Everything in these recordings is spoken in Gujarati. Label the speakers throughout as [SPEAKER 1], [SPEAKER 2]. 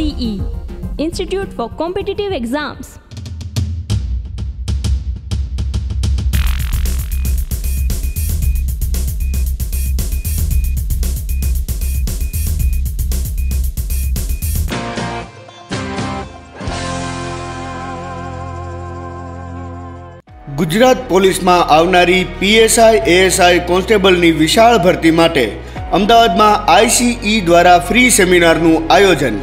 [SPEAKER 1] ICE, Institute for Competitive Exams.
[SPEAKER 2] Gujarat પોલીસમાં આવનારી પીએસઆઈ એએસઆઈ કોન્સ્ટેબલની વિશાળ ભરતી માટે અમદાવાદમાં આઈસીઈ e દ્વારા ફ્રી સેમિનારનું આયોજન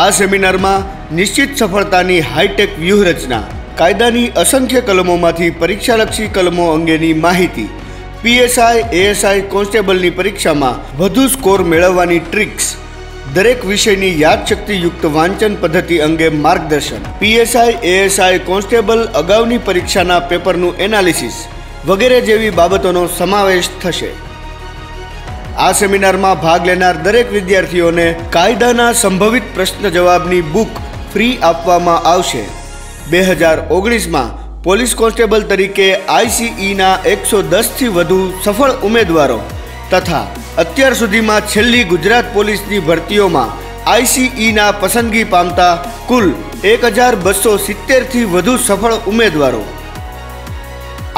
[SPEAKER 2] આ સેમિનારમાં નિશ્ચિત સફળતાની હાઈટેક વ્યૂહરચના કાયદાની અસંખ્ય કલમોમાંથી પરીક્ષાલક્ષી કલમો અંગેની માહિતી પીએસઆઈ એએસઆઈ કોન્સ્ટેબલની પરીક્ષામાં વધુ સ્કોર મેળવવાની ટ્રિક્સ દરેક વિષયની યાદશક્તિયુક્ત વાંચન પદ્ધતિ અંગે માર્ગદર્શન પીએસઆઈ એએસઆઈ કોન્સ્ટેબલ અગાઉની પરીક્ષાના પેપરનું એનાલિસિસ વગેરે જેવી બાબતોનો સમાવેશ થશે આ સેમિનારમાં ભાગ લેનાર દરેક વિદ્યાર્થીઓને કાયદાના સંભવિત પ્રશ્ન જવાબની બુક ફ્રી આપવામાં આવશે બે હજાર ઓગણીસમાં પોલીસ કોન્સ્ટેબલ તરીકે આઈસીઈના એકસો દસથી વધુ સફળ ઉમેદવારો તથા અત્યાર સુધીમાં છેલ્લી ગુજરાત પોલીસની ભરતીઓમાં આઈસીઈના પસંદગી પામતા કુલ એક હજાર બસો સિત્તેરથી વધુ સફળ ઉમેદવારો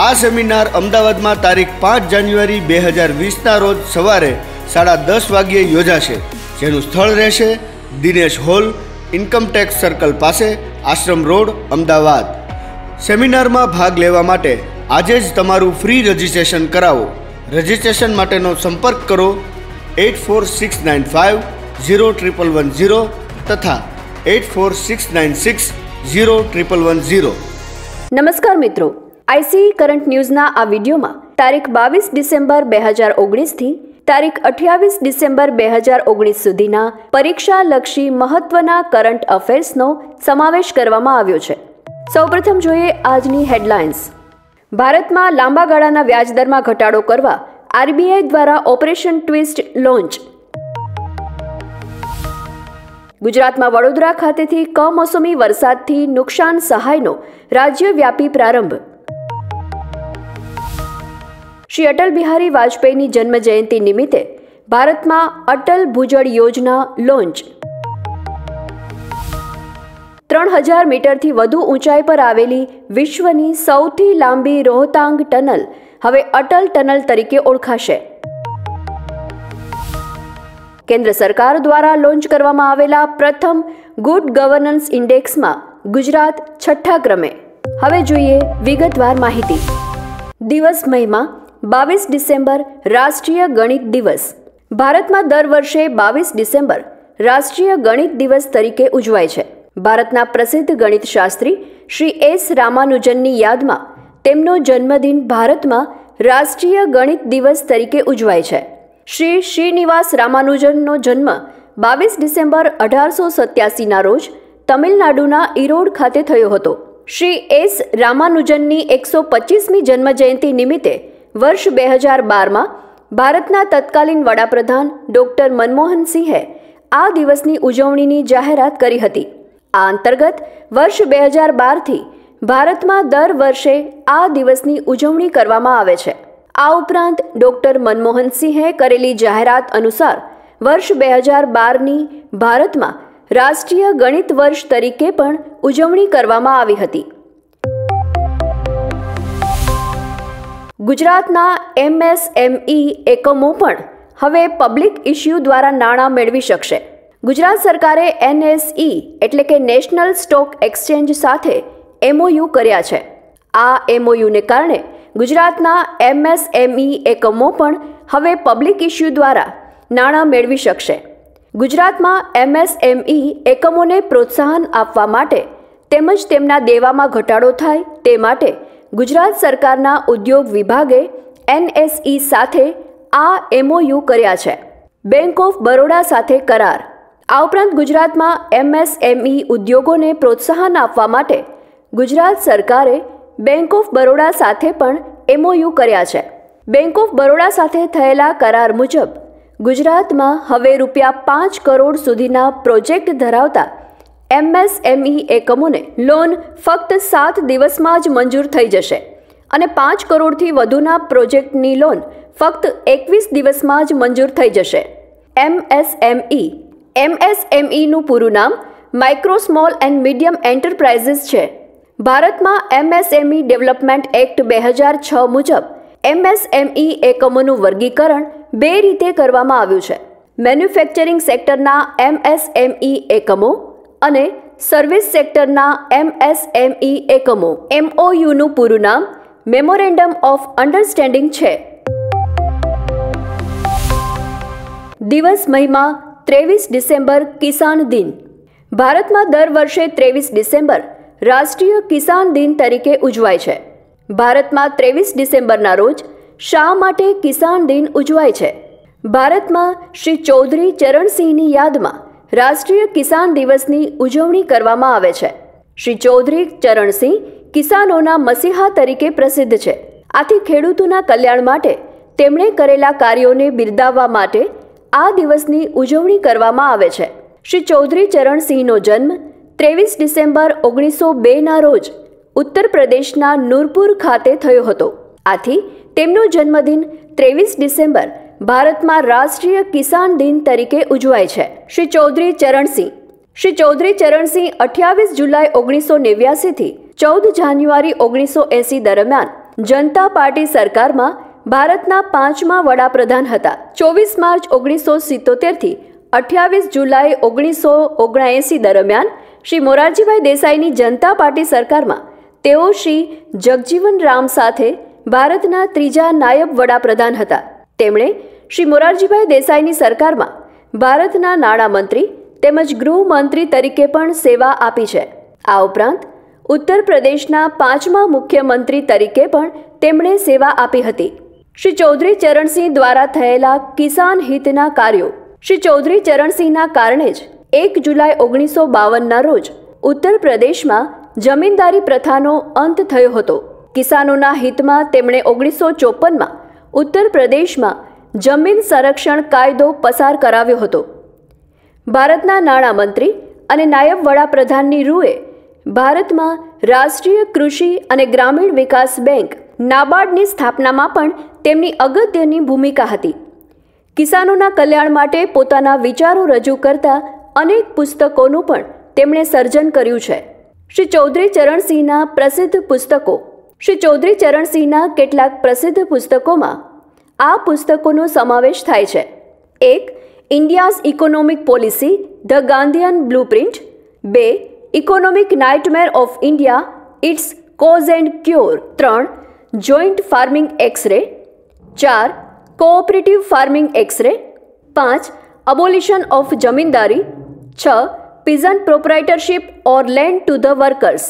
[SPEAKER 2] આ સેમિનાર અમદાવાદમાં તારીખ પાંચ જાન્યુઆરી બે હજાર વીસના રોજ સવારે સાડા દસ વાગ્યે યોજાશે જેનું સ્થળ રહેશે દિનેશ હોલ ઇન્કમટેક્સ સર્કલ પાસે આશ્રમ રોડ અમદાવાદ સેમિનારમાં ભાગ લેવા માટે આજે જ તમારું ફ્રી રજિસ્ટ્રેશન કરાવો રજિસ્ટ્રેશન માટેનો સંપર્ક કરો eight four six nine five zero triple one zero તથા eight four six nine six zero triple one zero
[SPEAKER 1] નમસ્કાર મિત્રો આઈસીઈ કરંટ ન્યૂઝના આ વિડીયોમાં તારીખ બાવીસ ડિસેમ્બર બે હજાર ઓગણીસથી તારીખ અઠ્યાવીસ ડિસેમ્બર બે હજાર ઓગણીસ સુધીના પરીક્ષાલક્ષી મહત્વના કરંટ અફેર્સનો સમાવેશ કરવામાં આવ્યો છે સૌપ્રથમ જોઈએ આજની હેડલાઇન્સ ભારતમાં લાંબા ગાળાના વ્યાજદરમાં ઘટાડો કરવા આરબીઆઈ દ્વારા ઓપરેશન ટ્વિસ્ટ લોન્ચ ગુજરાતમાં વડોદરા ખાતેથી કમોસમી વરસાદથી નુકસાન સહાયનો રાજ્યવ્યાપી પ્રારંભ શ્રી અટલ બિહારી વાજપેયીની જન્મજયંતિ નિમિત્તે ભારતમાં અટલ ભુજળ યોજના લોન્ચ ત્રણ હજાર મીટરથી વધુ ઊંચાઈ પર આવેલી વિશ્વની સૌથી લાંબી રોહતાંગ ટનલ હવે અટલ ટનલ તરીકે ઓળખાશે કેન્દ્ર સરકાર દ્વારા લોન્ચ કરવામાં આવેલા પ્રથમ ગુડ ગવર્નન્સ ઇન્ડેક્સમાં ગુજરાત છઠ્ઠા ક્રમે હવે જોઈએ વિગતવાર માહિતી દિવસ મહિમા બાવીસ ડિસેમ્બર રાષ્ટ્રીય ગણિત દિવસ ભારતમાં દર વર્ષે બાવીસ ડિસેમ્બર રાષ્ટ્રીય ગણિત દિવસ તરીકે ઉજવાય છે ભારતના પ્રસિદ્ધ ગણિતશાસ્ત્રી શ્રી એસ રામાનુજનની યાદમાં તેમનો જન્મદિન ભારતમાં રાષ્ટ્રીય ગણિત દિવસ તરીકે ઉજવાય છે શ્રી શ્રીનિવાસ રામાનુજનનો જન્મ બાવીસ ડિસેમ્બર અઢારસો સત્યાસીના રોજ તમિલનાડુના ઈરોડ ખાતે થયો હતો શ્રી એસ રામાનુજનની એકસો પચીસમી જન્મજયંતિ નિમિત્તે વર્ષ બે હજાર બારમાં ભારતના તત્કાલીન વડાપ્રધાન ડૉક્ટર મનમોહનસિંહે આ દિવસની ઉજવણીની જાહેરાત કરી હતી આ અંતર્ગત વર્ષ બે હજાર બારથી ભારતમાં દર વર્ષે આ દિવસની ઉજવણી કરવામાં આવે છે આ ઉપરાંત ડૉક્ટર મનમોહનસિંહે કરેલી જાહેરાત અનુસાર વર્ષ બે હજાર બારની ભારતમાં રાષ્ટ્રીય ગણિત વર્ષ તરીકે પણ ઉજવણી કરવામાં આવી હતી ગુજરાતના એમએસએમઈ એકમો પણ હવે પબ્લિક ઇશ્યુ દ્વારા નાણાં મેળવી શકશે ગુજરાત સરકારે એનએસઈ એટલે કે નેશનલ સ્ટોક એક્સચેન્જ સાથે એમઓયુ કર્યા છે આ એમઓયુને કારણે ગુજરાતના એમએસએમઈ એકમો પણ હવે પબ્લિક ઇશ્યુ દ્વારા નાણાં મેળવી શકશે ગુજરાતમાં એમએસએમઈ એકમોને પ્રોત્સાહન આપવા માટે તેમજ તેમના દેવામાં ઘટાડો થાય તે માટે ગુજરાત સરકારના ઉદ્યોગ વિભાગે એનએસઈ સાથે આ એમઓયુ કર્યા છે બેંક ઓફ બરોડા સાથે કરાર આ ઉપરાંત ગુજરાતમાં એમએસએમઈ ઉદ્યોગોને પ્રોત્સાહન આપવા માટે ગુજરાત સરકારે બેંક ઓફ બરોડા સાથે પણ એમઓયુ કર્યા છે બેંક ઓફ બરોડા સાથે થયેલા કરાર મુજબ ગુજરાતમાં હવે રૂપિયા પાંચ કરોડ સુધીના પ્રોજેક્ટ ધરાવતા એમએસએમઈ એકમોને લોન ફક્ત સાત દિવસમાં જ મંજૂર થઈ જશે અને પાંચ કરોડથી વધુના પ્રોજેક્ટની લોન ફક્ત એકવીસ દિવસમાં જ મંજૂર થઈ જશે એમએસએમઈ એમએસએમઈનું પૂરું નામ micro small and medium enterprises છે ભારતમાં એમએસએમઈ ડેવલપમેન્ટ એક્ટ બે હજાર છ મુજબ એમએસએમઈ એકમોનું વર્ગીકરણ બે રીતે કરવામાં આવ્યું છે મેન્યુફેક્ચરિંગ સેક્ટરના એમએસએમઈ એકમો અને સર્વિસ સેક્ટરના એમએસએમઈ એકમો એમઓયુનું પૂરું નામ મેમોરેન્ડમ ઓફ અન્ડરસ્ટેન્ડિંગ છે દિવસ મહિમા ત્રેવીસ ડિસેમ્બર કિસાન દિન ભારતમાં દર વર્ષે ત્રેવીસ ડિસેમ્બર રાષ્ટ્રીય કિસાન દિન તરીકે ઉજવાય છે ભારતમાં ત્રેવીસ ડિસેમ્બરના રોજ શા માટે કિસાન દિન ઉજવાય છે ભારતમાં શ્રી ચૌધરી ચરણસિંહની યાદમાં રાષ્ટ્રીય કિસાન દિવસની ઉજવણી કરવામાં આવે છે શ્રી ચૌધરી ચરણસિંહ કિસાનોના મસીહા તરીકે પ્રસિદ્ધ છે આથી ખેડૂતોના કલ્યાણ માટે તેમણે કરેલા કાર્યોને બિરદાવવા માટે આ દિવસની ઉજવણી કરવામાં આવે છે શ્રી ચૌધરી ચરણસિંહનો જન્મ ત્રેવીસ ડિસેમ્બર ઓગણીસો બેના રોજ ઉત્તર પ્રદેશના નૂરપુર ખાતે થયો હતો આથી તેમનો જન્મદિન ત્રેવીસ ડિસેમ્બર ભારતમાં રાષ્ટ્રીય કિસાન દિન તરીકે ઉજવાય છે શ્રી ચૌધરી ચરણસિંહ શ્રી ચૌધરી ચરણસિંહ અઠ્યાવીસ જુલાઈ ઓગણીસો નેવ્યાસીથી ચૌદ જાન્યુઆરી ઓગણીસો એંસી દરમિયાન જનતા પાર્ટી સરકારમાં ભારતના પાંચમા વડાપ્રધાન હતા ચોવીસ માર્ચ ઓગણીસો સિત્તોતેરથી અઠ્યાવીસ જુલાઈ ઓગણીસો ઓગણએંસી દરમિયાન શ્રી મોરારજીભાઈ દેસાઈની જનતા પાર્ટી સરકારમાં તેઓ શ્રી જગજીવન રામ સાથે ભારતના ત્રીજા નાયબ વડાપ્રધાન હતા તેમણે શ્રી મોરારજીભાઈ દેસાઈની સરકારમાં ભારતના નાણામંત્રી તેમજ ગૃહમંત્રી તરીકે પણ સેવા આપી છે આ ઉપરાંત ઉત્તર પ્રદેશના પાંચમા મુખ્યમંત્રી તરીકે પણ તેમણે સેવા આપી હતી શ્રી ચૌધરી ચરણસિંહ દ્વારા થયેલા કિસાન હિતના કાર્યો શ્રી ચૌધરી ચરણસિંહના કારણે જ એક જુલાઈ ઓગણીસો બાવનના રોજ ઉત્તર પ્રદેશમાં જમીનદારી પ્રથાનો અંત થયો હતો કિસાનોના હિતમાં તેમણે ઓગણીસો ચોપનમાં ઉત્તર પ્રદેશમાં જમીન સંરક્ષણ કાયદો પસાર કરાવ્યો હતો ભારતના નાણામંત્રી અને નાયબ વડાપ્રધાનની રૂએ ભારતમાં રાષ્ટ્રીય કૃષિ અને ગ્રામીણ વિકાસ બેંક નાબાર્ડની સ્થાપનામાં પણ તેમની અગત્યની ભૂમિકા હતી કિસાનોના કલ્યાણ માટે પોતાના વિચારો રજૂ કરતા અનેક પુસ્તકોનું પણ તેમણે સર્જન કર્યું છે શ્રી ચૌધરી ચરણસિંહના પ્રસિદ્ધ પુસ્તકો શ્રી ચૌધરી ચરણસિંહના કેટલાક પ્રસિદ્ધ પુસ્તકોમાં આ પુસ્તકોનો સમાવેશ થાય છે એક India's economic policy the Gandhian blueprint બે economic nightmare of India it's cause and cure ત્રણ જોઈન્ટ ફાર્મિંગ એક્સરે ચાર કોઓપરેટિવ ફાર્મિંગ એક્સરે પાંચ અબોલિશન ઓફ જમીનદારી છ peasant proprietorship or land to the workers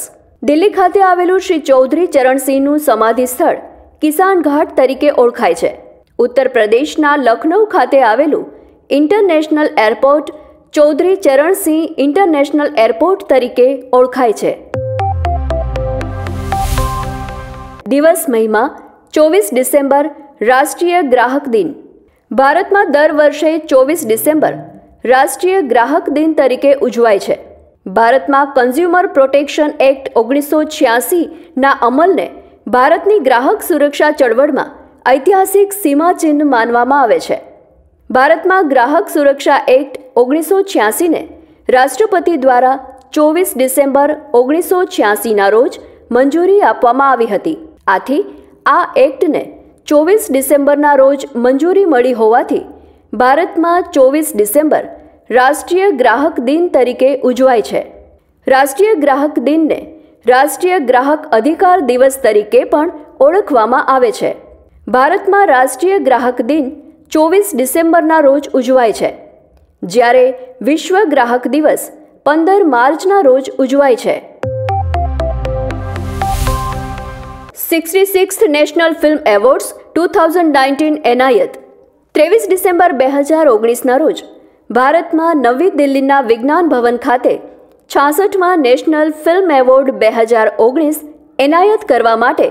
[SPEAKER 1] Delhi ખાતે આવેલું શ્રી ચૌધરી ચરણસિંહનું સમાધિ સ્થળ કિસાન ઘાટ તરીકે ઓળખાય છે ઉત્તર પ્રદેશના લખનૌ ખાતે આવેલું international airport Chaudhary Charan Singh international airport તરીકે ઓળખાય છે દિવસ મહિમા ચોવીસ ડિસેમ્બર રાષ્ટ્રીય ગ્રાહક દિન ભારતમાં દર વર્ષે ચોવીસ ડિસેમ્બર રાષ્ટ્રીય ગ્રાહક દિન તરીકે ઉજવાય છે ભારતમાં કન્ઝ્યુમર પ્રોટેક્શન એક્ટ ઓગણીસો છ્યાસીના અમલને ભારતની ગ્રાહક સુરક્ષા ચળવળમાં ઐતિહાસિક સીમાચિહ્ન માનવામાં આવે છે ભારતમાં ગ્રાહક સુરક્ષા એક્ટ ઓગણીસો છ્યાસીને રાષ્ટ્રપતિ દ્વારા ચોવીસ ડિસેમ્બર ઓગણીસો છ્યાસીના રોજ મંજૂરી આપવામાં આવી હતી આથી આ એક્ટને ચોવીસ ડિસેમ્બરના રોજ મંજૂરી મળી હોવાથી ભારતમાં ચોવીસ ડિસેમ્બર રાષ્ટ્રીય ગ્રાહક દિન તરીકે ઉજવાય છે રાષ્ટ્રીય ગ્રાહક દિનને રાષ્ટ્રીય ગ્રાહક અધિકાર દિવસ તરીકે પણ ઓળખવામાં આવે છે ભારતમાં રાષ્ટ્રીય ગ્રાહક દિન ચોવીસ ડિસેમ્બરના રોજ ઉજવાય છે જ્યારે વિશ્વ ગ્રાહક દિવસ પંદર માર્ચના રોજ ઉજવાય છે sixty sixth National Film Awards two thousand nineteen એનાયત ત્રેવીસ ડિસેમ્બર બે હજાર ઓગણીસના રોજ ભારતમાં નવી દિલ્હીના વિજ્ઞાન ભવન ખાતે છાસઠમાં નેશનલ ફિલ્મ એવોર્ડ બે હજાર ઓગણીસ એનાયત કરવા માટે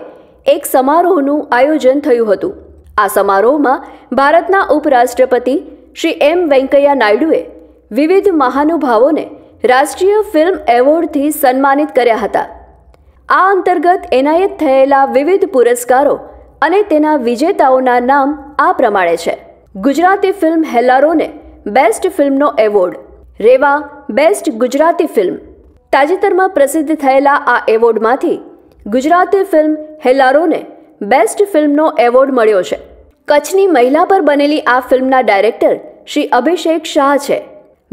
[SPEAKER 1] એક સમારોહનું આયોજન થયું હતું આ સમારોહમાં ભારતના ઉપરાષ્ટ્રપતિ શ્રી એમ વેંકૈયા નાયડુએ વિવિધ મહાનુભાવોને રાષ્ટ્રીય ફિલ્મ એવોર્ડથી સન્માનિત કર્યા હતા આ અંતર્ગત એનાયત થયેલા વિવિધ પુરસ્કારો અને તેના વિજેતાઓના નામ આ પ્રમાણે છે ગુજરાતી ફિલ્મ હેલારોને બેસ્ટ ફિલ્મનો award Reva best Gujarati film તાજેતરમાં પ્રસિદ્ધ થયેલા આ એવોર્ડમાંથી ગુજરાતી ફિલ્મ હેલારોને બેસ્ટ ફિલ્મનો એવોર્ડ મળ્યો છે કચ્છની મહિલા પર બનેલી આ ફિલ્મના ડાયરેક્ટર શ્રી અભિષેક શાહ છે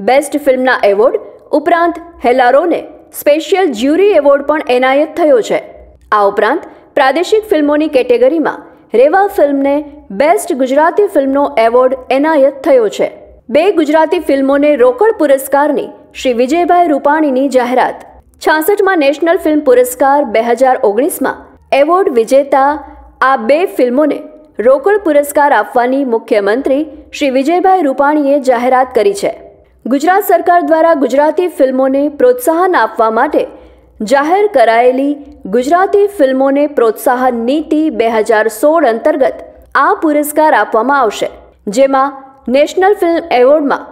[SPEAKER 1] બેસ્ટ ફિલ્મના એવોર્ડ ઉપરાંત હેલારોને સ્પેશિયલ જ્યુરી એવોર્ડ પણ એનાયત થયો છે આ ઉપરાંત પ્રાદેશિક ફિલ્મોની કેટેગરીમાં રેવા ફિલ્મને બેસ્ટ ગુજરાતી ફિલ્મનો એવોર્ડ એનાયત થયો છે બે ગુજરાતી ફિલ્મોને રોકડ પુરસ્કારની શ્રી વિજયભાઈ રૂપાણીની જાહેરાત છાસઠમાં નેશનલ ફિલ્મ પુરસ્કાર બે હજાર ઓગણીસમાં એવોર્ડ વિજેતા આ બે ફિલ્મોને રોકડ પુરસ્કાર આપવાની મુખ્યમંત્રી શ્રી વિજયભાઈ રૂપાણીએ જાહેરાત કરી છે ગુજરાત સરકાર દ્વારા ગુજરાતી ફિલ્મોને પ્રોત્સાહન આપવા માટે જાહેર કરાયેલી ગુજરાતી ફિલ્મોને પ્રોત્સાહન નીતિ બે હજાર સોળ અંતર્ગત આ પુરસ્કાર આપવામાં આવશે જેમાં નેશનલ ફિલ્મ એવોર્ડમાં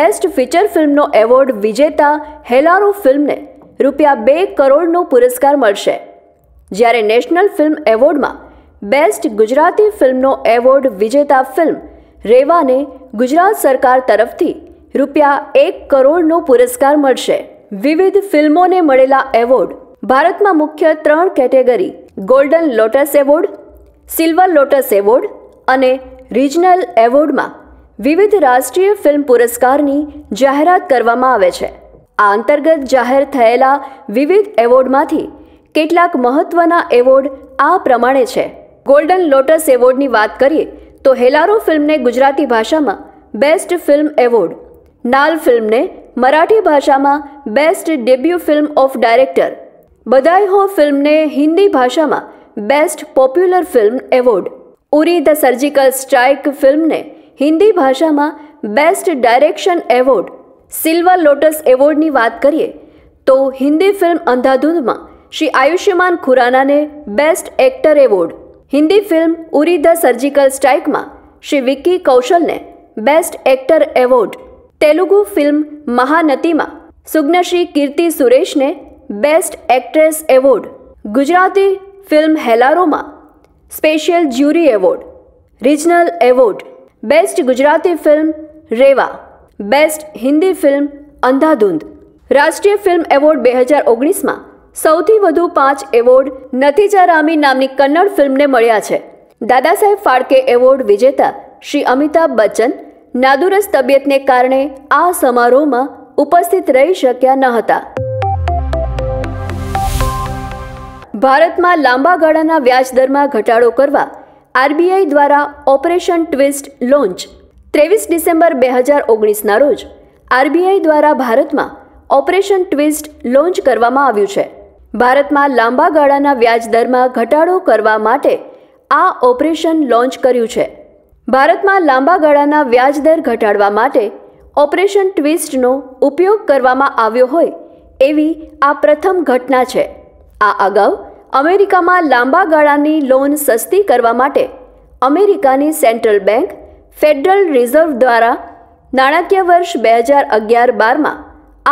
[SPEAKER 1] બેસ્ટ ફીચર ફિલ્મનો એવોર્ડ વિજેતા હેલારો ફિલ્મને રૂપિયા બે કરોડનો પુરસ્કાર મળશે જ્યારે નેશનલ ફિલ્મ એવોર્ડમાં બેસ્ટ ગુજરાતી ફિલ્મનો એવોર્ડ વિજેતા ફિલ્મ રેવાને ગુજરાત સરકાર તરફથી રૂપિયા એક કરોડનો પુરસ્કાર મળશે વિવિધ ફિલ્મોને મળેલા એવોર્ડ ભારતમાં મુખ્ય ત્રણ category golden lotus award silver lotus award અને રિજનલ એવોર્ડમાં વિવિધ રાષ્ટ્રીય ફિલ્મ પુરસ્કારની જાહેરાત કરવામાં આવે છે આ અંતર્ગત જાહેર થયેલા વિવિધ એવોર્ડમાંથી કેટલાક મહત્વના એવોર્ડ આ પ્રમાણે છે ગોલ્ડન લોટસ એવોર્ડની વાત કરીએ તો હેલારો ફિલ્મને ગુજરાતી ભાષામાં બેસ્ટ ફિલ્મ એવોર્ડ નાલ ફિલ્મને મરાઠી ભાષામાં best debut film of director Badhaai Ho ફિલ્મને હિન્દી ભાષામાં best popular film award Uri the surgical strike ફિલ્મને હિન્દી ભાષામાં best direction award silver lotus એવોર્ડની વાત કરીએ તો હિન્દી ફિલ્મ અંધાધૂંધમાં શ્રી આયુષ્યમાન ખુરાનાને best actor award Hindi film Uri the surgical સ્ટ્રાઇકમાં શ્રી વિકી કૌશલને best actor award Telugu film મહાનતીમાં સુગ્નશ્રી કીર્તિ સુરેશને best actress award Gujarati film હેલારોમાં special jury award regional award best Gujarati film Reva best Hindi film Andhadhun રાષ્ટ્રીય ફિલ્મ એવોર્ડ બે હજાર ઓગણીસમાં સૌથી વધુ પાંચ એવોર્ડ નથીજારામી નામની કન્નડ ફિલ્મને મળ્યા છે દાદાસાહેબ ફાળકે એવોર્ડ વિજેતા શ્રી અમિતાભ બચ્ચન નાદુરસ્ત તબિયતને કારણે આ સમારોહમાં ઉપસ્થિત રહી શક્યા ન હતા ભારતમાં લાંબા ગાળાના વ્યાજદરમાં ઘટાડો કરવા આરબીઆઈ દ્વારા ઓપરેશન ટ્વિસ્ટ લોન્ચ ત્રેવીસ ડિસેમ્બર બે હજાર ઓગણીસના રોજ આરબીઆઈ દ્વારા ભારતમાં ઓપરેશન ટ્વિસ્ટ લોન્ચ કરવામાં આવ્યું છે ભારતમાં લાંબા ગાળાના વ્યાજદરમાં ઘટાડો કરવા માટે આ ઓપરેશન લોન્ચ કર્યું છે ભારતમાં લાંબા ગાળાના વ્યાજદર ઘટાડવા માટે ઓપરેશન ટ્વિસ્ટનો ઉપયોગ કરવામાં આવ્યો હોય એવી આ પ્રથમ ઘટના છે આ અગાઉ અમેરિકામાં લાંબા ગાળાની લોન સસ્તી કરવા માટે અમેરિકાની સેન્ટ્રલ બેંક ફેડરલ રિઝર્વ દ્વારા નાણાકીય વર્ષ બે હજાર અગિયાર બારમાં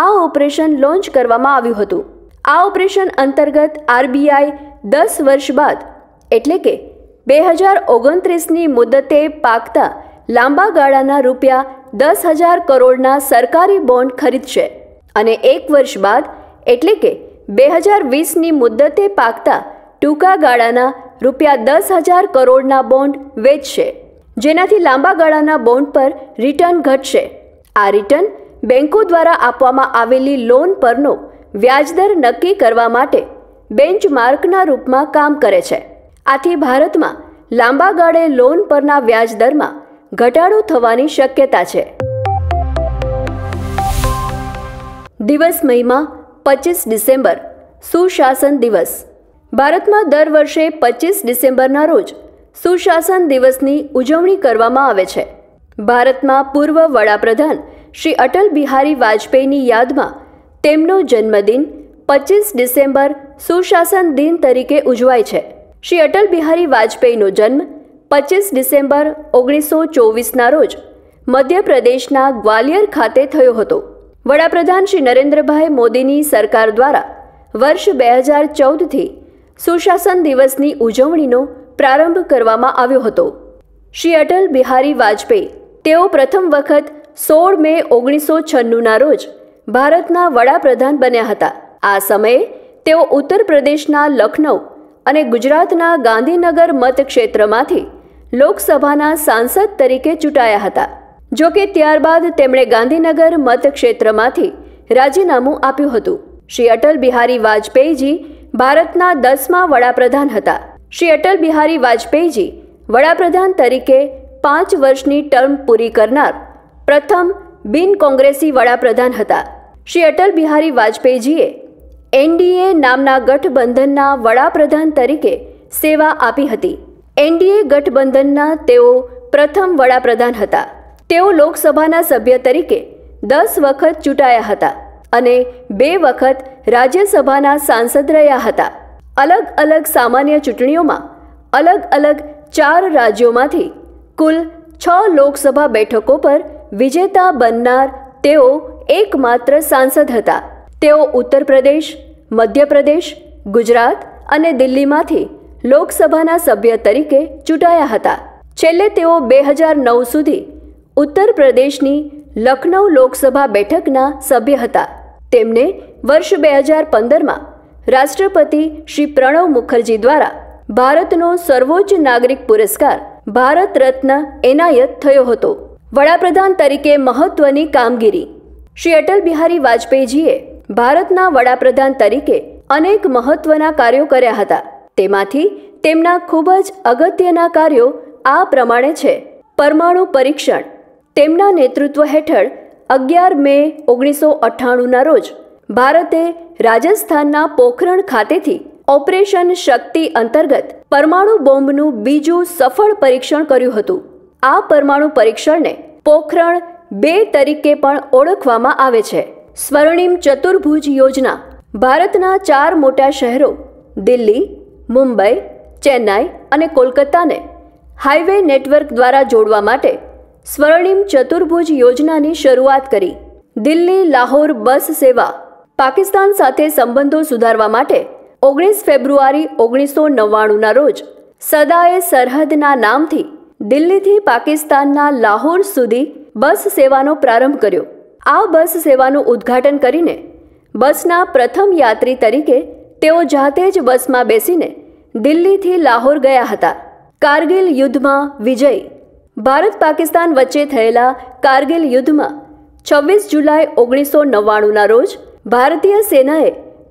[SPEAKER 1] આ ઓપરેશન લોન્ચ કરવામાં આવ્યું હતું આ ઓપરેશન અંતર્ગત આરબીઆઈ દસ વર્ષ બાદ એટલે કે બે હજાર ઓગણત્રીસની મુદતે પાકતા લાંબા ગાળાના રૂપિયા દસ હજાર કરોડના સરકારી બોન્ડ ખરીદશે અને એક વર્ષ બાદ એટલે કે બે હજાર વીસની મુદ્દતે પાકતા ટૂંકા ગાળાના રૂપિયા દસ હજાર કરોડના બોન્ડ વેચશે જેનાથી લાંબા ગાળાના બોન્ડ પર રિટર્ન ઘટશે આ રિટર્ન બેન્કો દ્વારા આપવામાં આવેલી લોન પરનો વ્યાજદર નક્કી કરવા માટે બેન્ચમાર્કના રૂપમાં કામ કરે છે આથી ભારતમાં લાંબા ગાળે લોન પરના વ્યાજદરમાં ઘટાડો થવાની શક્યતા છે દિવસ મહિમા પચીસ ડિસેમ્બર સુશાસન દિવસ ભારતમાં દર વર્ષે પચીસ ડિસેમ્બરના રોજ સુશાસન દિવસની ઉજવણી કરવામાં આવે છે ભારતમાં પૂર્વ વડાપ્રધાન શ્રી અટલ બિહારી વાજપેયીની યાદમાં તેમનો જન્મદિન પચીસ ડિસેમ્બર સુશાસન દિન તરીકે ઉજવાય છે શ્રી અટલ બિહારી વાજપેયીનો જન્મ પચીસ ડિસેમ્બર ઓગણીસો ચોવીસના રોજ મધ્યપ્રદેશના ગ્વાલિયર ખાતે થયો હતો વડાપ્રધાન શ્રી નરેન્દ્રભાઈ મોદીની સરકાર દ્વારા વર્ષ બે હજાર ચૌદથી સુશાસન દિવસની ઉજવણીનો પ્રારંભ કરવામાં આવ્યો હતો શ્રી અટલ બિહારી વાજપેયી તેઓ પ્રથમ વખત સોળ મે ઓગણીસો છન્નુંના રોજ ભારતના વડાપ્રધાન બન્યા હતા આ સમયે તેઓ ઉત્તર પ્રદેશના લખનઉ અને ગુજરાતના ગાંધીનગર મતક્ષેત્રમાંથી લોકસભાના સાંસદ તરીકે ચૂંટાયા હતા જો કે ત્યારબાદ તેમણે ગાંધીનગર મતક્ષેત્રમાંથી રાજીનામું આપ્યું હતું શ્રી અટલ બિહારી વાજપેયીજી ભારતના દસમા વડાપ્રધાન હતા શ્રી અટલ બિહારી વાજપેયીજી વડાપ્રધાન તરીકે પાંચ વર્ષની ટર્મ પૂરી કરનાર પ્રથમ બિન કોંગ્રેસી વડાપ્રધાન હતા શ્રી અટલ બિહારી વાજપેયીજીએ એનડીએ નામના ગઠબંધનના વડાપ્રધાન તરીકે સેવા આપી હતી એનડીએ ગઠબંધનના તેઓ પ્રથમ વડાપ્રધાન હતા તેઓ લોકસભાના સભ્ય તરીકે દસ વખત ચૂંટાયા હતા અને બે વખત રાજ્યસભાના સાંસદ રહ્યા હતા અલગ અલગ સામાન્ય ચૂંટણીઓમાં અલગ અલગ ચાર રાજ્યોમાંથી કુલ છ લોકસભા બેઠકો પર વિજેતા બનનાર તેઓ એકમાત્ર સાંસદ હતા તેઓ ઉત્તર પ્રદેશ મધ્યપ્રદેશ ગુજરાત અને દિલ્હીમાંથી લોકસભાના સભ્ય તરીકે ચૂંટાયા હતા છેલ્લે તેઓ બે હજાર નવ સુધી ઉત્તર પ્રદેશની લખનૌ લોકસભા બેઠકના સભ્ય હતા તેમને વર્ષ બે હજાર પંદરમાં રાષ્ટ્રપતિ શ્રી પ્રણવ મુખર્જી દ્વારા ભારતનો સર્વોચ્ચ નાગરિક પુરસ્કાર ભારત રત્ન એનાયત થયો હતો વડાપ્રધાન તરીકે મહત્વની કામગીરી શ્રી અટલ બિહારી વાજપેયીજીએ ભારતના વડાપ્રધાન તરીકે અનેક મહત્વના કાર્યો કર્યા હતા તેમાંથી તેમના ખૂબ જ અગત્યના કાર્યો આ પ્રમાણે છે પરમાણુ પરીક્ષણ તેમના નેતૃત્વ હેઠળ અગિયાર મે ઓગણીસો અઠ્ઠાણુંના રોજ ભારતે રાજસ્થાનના પોખરણ ખાતેથી ઓપરેશન શક્તિ અંતર્ગત પરમાણુ બોમ્બનું બીજું સફળ પરીક્ષણ કર્યું હતું આ પરમાણુ પરીક્ષણને પોખરણ બે તરીકે પણ ઓળખવામાં આવે છે સ્વર્ણિમ ચતુર્ભુજ યોજના ભારતના ચાર મોટા શહેરો દિલ્હી મુંબઈ ચેન્નાઈ અને કોલકાતાને હાઈવે નેટવર્ક દ્વારા જોડવા માટે સ્વર્ણિમ ચતુર્ભુજ યોજનાની શરૂઆત કરી દિલ્હી લાહોર બસ સેવા પાકિસ્તાન સાથે સંબંધો સુધારવા માટે ઓગણીસ ફેબ્રુઆરી ઓગણીસો નવ્વાણુંના રોજ સદાએ સરહદના નામથી દિલ્હીથી પાકિસ્તાનના લાહોર સુધી બસ સેવાનો પ્રારંભ કર્યો આ બસ સેવાનું ઉદ્ઘાટન કરીને બસના પ્રથમ યાત્રી તરીકે તેઓ જાતે જ બસમાં બેસીને દિલ્હીથી લાહોર ગયા હતા કારગિલ યુદ્ધમાં વિજય ભારત પાકિસ્તાન વચ્ચે થયેલા કારગિલ યુદ્ધમાં છવ્વીસ જુલાઈ ઓગણીસો નવ્વાણુંના રોજ ભારતીય સેનાએ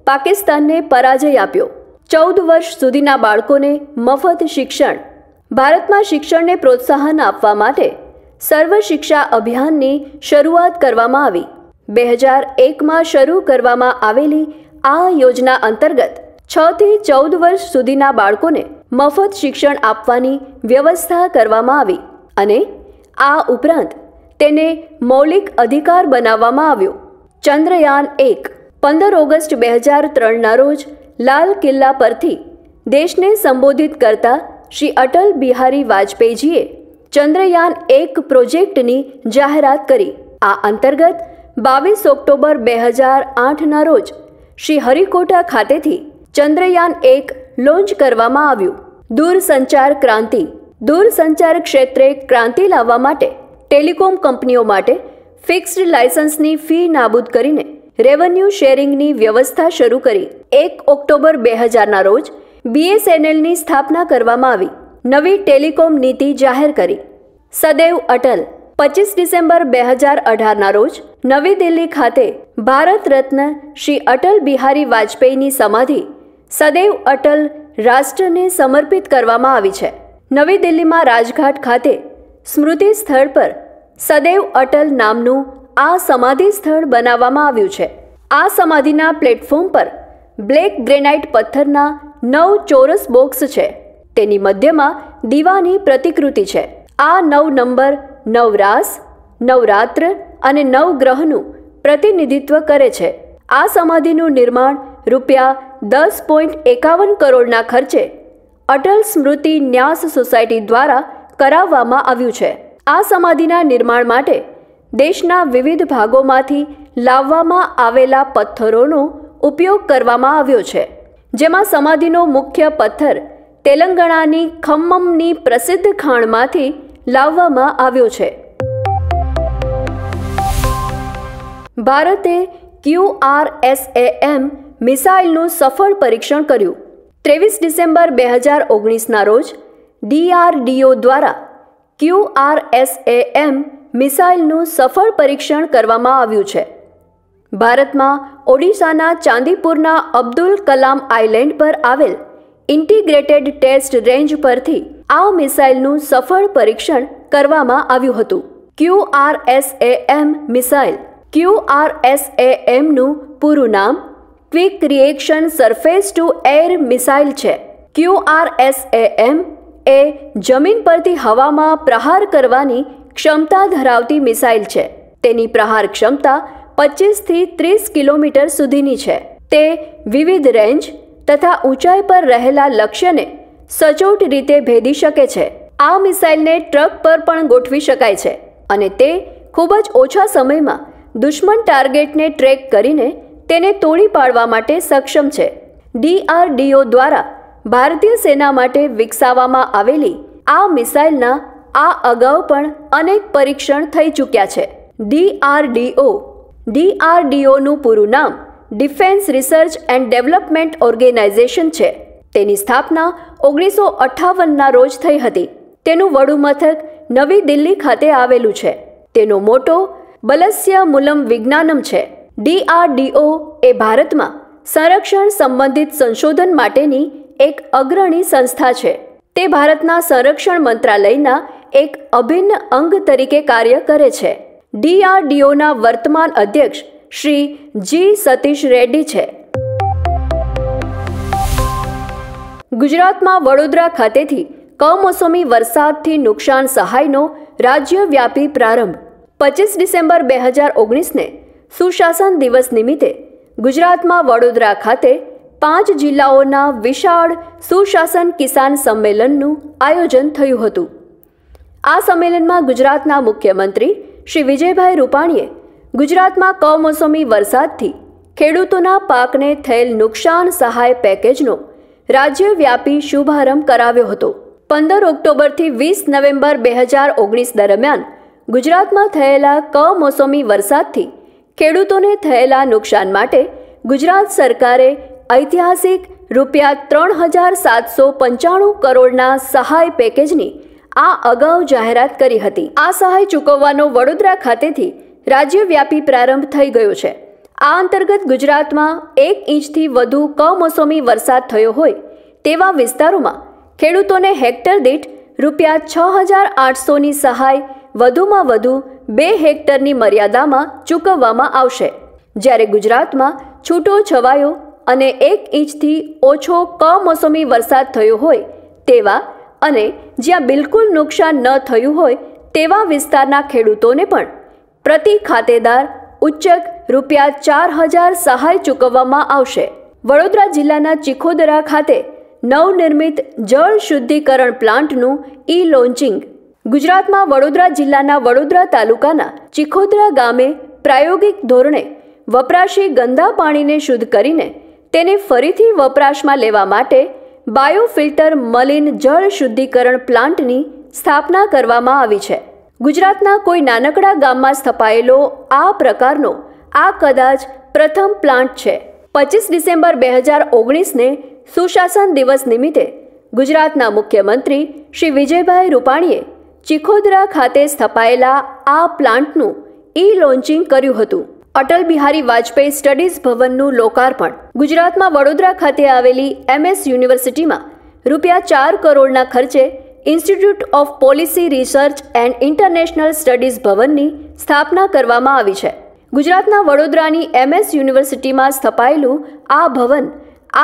[SPEAKER 1] પાકિસ્તાનને પરાજય આપ્યો ચૌદ વર્ષ સુધીના બાળકોને મફત શિક્ષણ ભારતમાં શિક્ષણને પ્રોત્સાહન આપવા માટે સર્વ શિક્ષા અભિયાનની શરૂઆત કરવામાં આવી બે હજાર એકમાં શરૂ કરવામાં આવેલી આ યોજના અંતર્ગત છ થી ચૌદ વર્ષ સુધીના બાળકોને મફત શિક્ષણ આપવાની વ્યવસ્થા કરવામાં આવી અને આ ઉપરાંત તેને મૌલિક અધિકાર બનાવવામાં આવ્યો ચંદ્રયાન એક પંદર ઓગસ્ટ બે હજાર ત્રણના રોજ લાલ કિલ્લા પરથી દેશને સંબોધિત કરતા શ્રી અટલ બિહારી વાજપેયીજીએ ચંદ્રયાન એક પ્રોજેક્ટની જાહેરાત કરી આ અંતર્ગત બાવીસ ઓક્ટોબર બે હજાર આઠના રોજ શ્રી હરિકોટા ખાતેથી ચંદ્રયાન એક લોન્ચ કરવામાં આવ્યું દૂરસંચાર ક્રાંતિ દૂરસંચાર ક્ષેત્રે ક્રાંતિ લાવવા માટે ટેલિકોમ કંપનીઓ માટે ફિક્સ્ડ લાયસન્સની ફી નાબૂદ કરીને રેવન્યુ શેરિંગની વ્યવસ્થા શરૂ કરી એક ઓક્ટોબર બે હજારના રોજ બીએસએનએલની સ્થાપના કરવામાં આવી નવી ટેલિકોમ નીતિ જાહેર કરી સદૈવ અટલ પચીસ ડિસેમ્બર બે હજાર અઢારના રોજ નવી દિલ્હી ખાતે ભારત રત્ન શ્રી અટલ બિહારી વાજપેયીની સમાધિ સદૈવ અટલ રાષ્ટ્રને સમર્પિત કરવામાં આવી છે નવી દિલ્હીમાં રાજઘાટ ખાતે સ્મૃતિ સ્થળ પર સદૈવ અટલ નામનું આ સમાધિ સ્થળ બનાવવામાં આવ્યું છે આ સમાધિના પ્લેટફોર્મ પર બ્લેક ગ્રેનાઇટ પથ્થરના નવ ચોરસ બોક્સ છે તેની મધ્યમાં દીવાની પ્રતિકૃતિ છે આ નવ નંબર નવરાસ નવરાત્ર અને નવગ્રહનું પ્રતિનિધિત્વ કરે છે આ સમાધિનું નિર્માણ રૂપિયા દસ પોઈન્ટ એકાવન કરોડના ખર્ચે અટલ સ્મૃતિ ન્યાસ સોસાયટી દ્વારા કરાવવામાં આવ્યું છે આ સમાધિના નિર્માણ માટે દેશના વિવિધ ભાગોમાંથી લાવવામાં આવેલા પથ્થરોનો ઉપયોગ કરવામાં આવ્યો છે જેમાં સમાધિનો મુખ્ય પથ્થર તેલંગાણાની ખમ્મમની પ્રસિદ્ધ ખાણમાંથી લાવવામાં આવ્યો છે ભારતે ક્યુઆરએસએએમ મિસાઇલનું સફળ પરીક્ષણ કર્યું ત્રેવીસ ડિસેમ્બર બે હજાર ઓગણીસના રોજ ડીઆરડીઓ દ્વારા ક્યુઆરએસએએમ મિસાઇલનું સફળ પરીક્ષણ કરવામાં આવ્યું છે ભારતમાં ઓડિશાના ચાંદીપુરના અબ્દુલ કલામ આઇલેન્ડ પર આવેલ ઇન્ટિગ્રેટેડ ટેસ્ટ રેન્જ પરથી આ મિસાઇલનું સફળ પરીક્ષણ કરવામાં આવ્યું હતું ક્યુઆરએસએએમ મિસાઇલ ક્યુઆરએસએએમનું પૂરું નામ quick reaction surface to air missile છે ક્યુઆરએસએએમ એ જમીન પરથી હવામાં પ્રહાર કરવાની ક્ષમતા ધરાવતી મિસાઇલ છે તેની પ્રહાર ક્ષમતા પચીસથી ત્રીસ કિલોમીટર સુધીની છે તે વિવિધ રેન્જ તથા ઊંચાઈ પર રહેલા લક્ષ્યને સચોટ રીતે ભેદી શકે છે આ મિસાઇલને ટ્રક પર પણ ગોઠવી શકાય છે અને તે ખૂબ જ ઓછા સમયમાં દુશ્મન ટાર્ગેટને ટ્રેક કરીને તેને તોડી પાડવા માટે સક્ષમ છે ડીઆરડીઓ દ્વારા ભારતીય સેના માટે વિકસાવવામાં આવેલી આ મિસાઇલના આ અગાઉ પણ અનેક પરીક્ષણ થઈ ચૂક્યા છે ડીઆરડીઓ ડીઆરડીઓનું પૂરું નામ defence research and development organisation છે તેની સ્થાપના ઓગણીસો અઠ્ઠાવનના રોજ થઈ હતી તેનું મથક નવી દિલ્હી ખાતે આવેલું છે તેનો મોટો બલસ્ય મુલમ વિજ્ઞાનમ છે ડીઆરડીઓ એ ભારતમાં સંરક્ષણ સંબંધિત સંશોધન માટેની એક અગ્રણી સંસ્થા છે તે ભારતના સંરક્ષણ મંત્રાલયના એક અભિન્ન અંગ તરીકે કાર્ય કરે છે ડીઆરડીઓના વર્તમાન અધ્યક્ષ શ્રી જી સતીશ રેડ્ડી છે ગુજરાતમાં વડોદરા ખાતેથી કમોસમી વરસાદથી નુકસાન સહાયનો રાજ્યવ્યાપી પ્રારંભ પચીસ ડિસેમ્બર બે હજાર ઓગણીસને સુશાસન દિવસ નિમિત્તે ગુજરાતમાં વડોદરા ખાતે પાંચ જિલ્લાઓના વિશાળ સુશાસન કિસાન સંમેલનનું આયોજન થયું હતું આ સંમેલનમાં ગુજરાતના મુખ્યમંત્રી શ્રી વિજયભાઈ રૂપાણીએ ગુજરાતમાં કમોસમી વરસાદથી ખેડૂતોના પાકને થયેલ નુકસાન સહાય પેકેજનો રાજ્યવ્યાપી શુભારંભ કરાવ્યો હતો પંદર ઓક્ટોબરથી વીસ નવેમ્બર બે હજાર ઓગણીસ દરમિયાન ગુજરાતમાં થયેલા કમોસમી વરસાદથી ખેડૂતોને થયેલા નુકસાન માટે ગુજરાત સરકારે ઐતિહાસિક રૂપિયા ત્રણ હજાર સાતસો પંચાણું કરોડના સહાય પેકેજની આ અગાઉ જાહેરાત કરી હતી આ સહાય ચૂકવવાનો વડોદરા ખાતેથી રાજ્યવ્યાપી પ્રારંભ થઈ ગયો છે આ અંતર્ગત ગુજરાતમાં એક ઇંચથી વધુ કમોસમી વરસાદ થયો હોય તેવા વિસ્તારોમાં ખેડૂતોને હેક્ટર દીઠ રૂપિયા છ હજાર આઠસોની સહાય વધુમાં વધુ બે હેક્ટરની મર્યાદામાં ચૂકવવામાં આવશે જ્યારે ગુજરાતમાં છૂટો છવાયો અને એક ઇંચથી ઓછો કમોસમી વરસાદ થયો હોય તેવા અને જ્યાં બિલકુલ નુકસાન ન થયું હોય તેવા વિસ્તારના ખેડૂતોને પણ પ્રતિ ખાતેદાર ઉચ્ચક રૂપિયા ચાર હજાર સહાય ચૂકવવામાં આવશે વડોદરા જિલ્લાના ચિખોદરા ખાતે નવનિર્મિત જળ શુદ્ધિકરણ પ્લાન્ટનું ઈ લોન્ચિંગ ગુજરાતમાં વડોદરા જિલ્લાના વડોદરા તાલુકાના ચિખોદરા ગામે પ્રાયોગિક ધોરણે વપરાશી ગંદા પાણીને શુદ્ધ કરીને તેને ફરીથી વપરાશમાં લેવા માટે બાયોફિલ્ટર મલિન જળ શુદ્ધિકરણ પ્લાન્ટની સ્થાપના કરવામાં આવી છે ગુજરાતના કોઈ નાનકડા ગામમાં સ્થપાયેલો આ પ્રકારનો આ કદાચ પ્રથમ પ્લાન્ટ છે પચીસ ડિસેમ્બર બે હજાર ઓગણીસને સુશાસન દિવસ નિમિત્તે ગુજરાતના મુખ્યમંત્રી શ્રી વિજયભાઈ રૂપાણીએ ચિખોદરા ખાતે સ્થપાયેલા આ પ્લાન્ટનું ઈ લોન્ચિંગ કર્યું હતું અટલ બિહારી વાજપેયી સ્ટડીઝ ભવનનું લોકાર્પણ ગુજરાતમાં વડોદરા ખાતે આવેલી એમએસ યુનિવર્સિટીમાં રૂપિયા ચાર કરોડના ખર્ચે institute of policy research and international studies ભવનની સ્થાપના કરવામાં આવી છે ગુજરાતના વડોદરાની એમએસ યુનિવર્સિટીમાં સ્થપાયેલું આ ભવન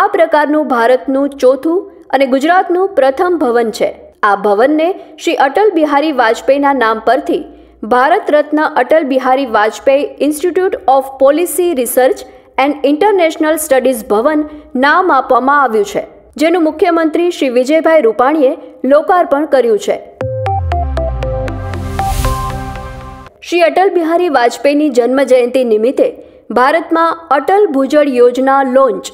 [SPEAKER 1] આ પ્રકારનું ભારતનું ચોથું અને ગુજરાતનું પ્રથમ ભવન છે આ ભવનને શ્રી અટલ બિહારી વાજપેયીના નામ પરથી Bharat Ratna Atal Bihari Vajpayee institute of policy research and international studies Bhavan નામ આપવામાં આવ્યું છે જેનું મુખ્યમંત્રી શ્રી વિજયભાઈ રૂપાણીએ લોકાર્પણ કર્યું છે શ્રી અટલ બિહારી વાજપેયીની જન્મ જયંતિ નિમિત્તે ભારતમાં અટલ ભૂજળ યોજના લોન્ચ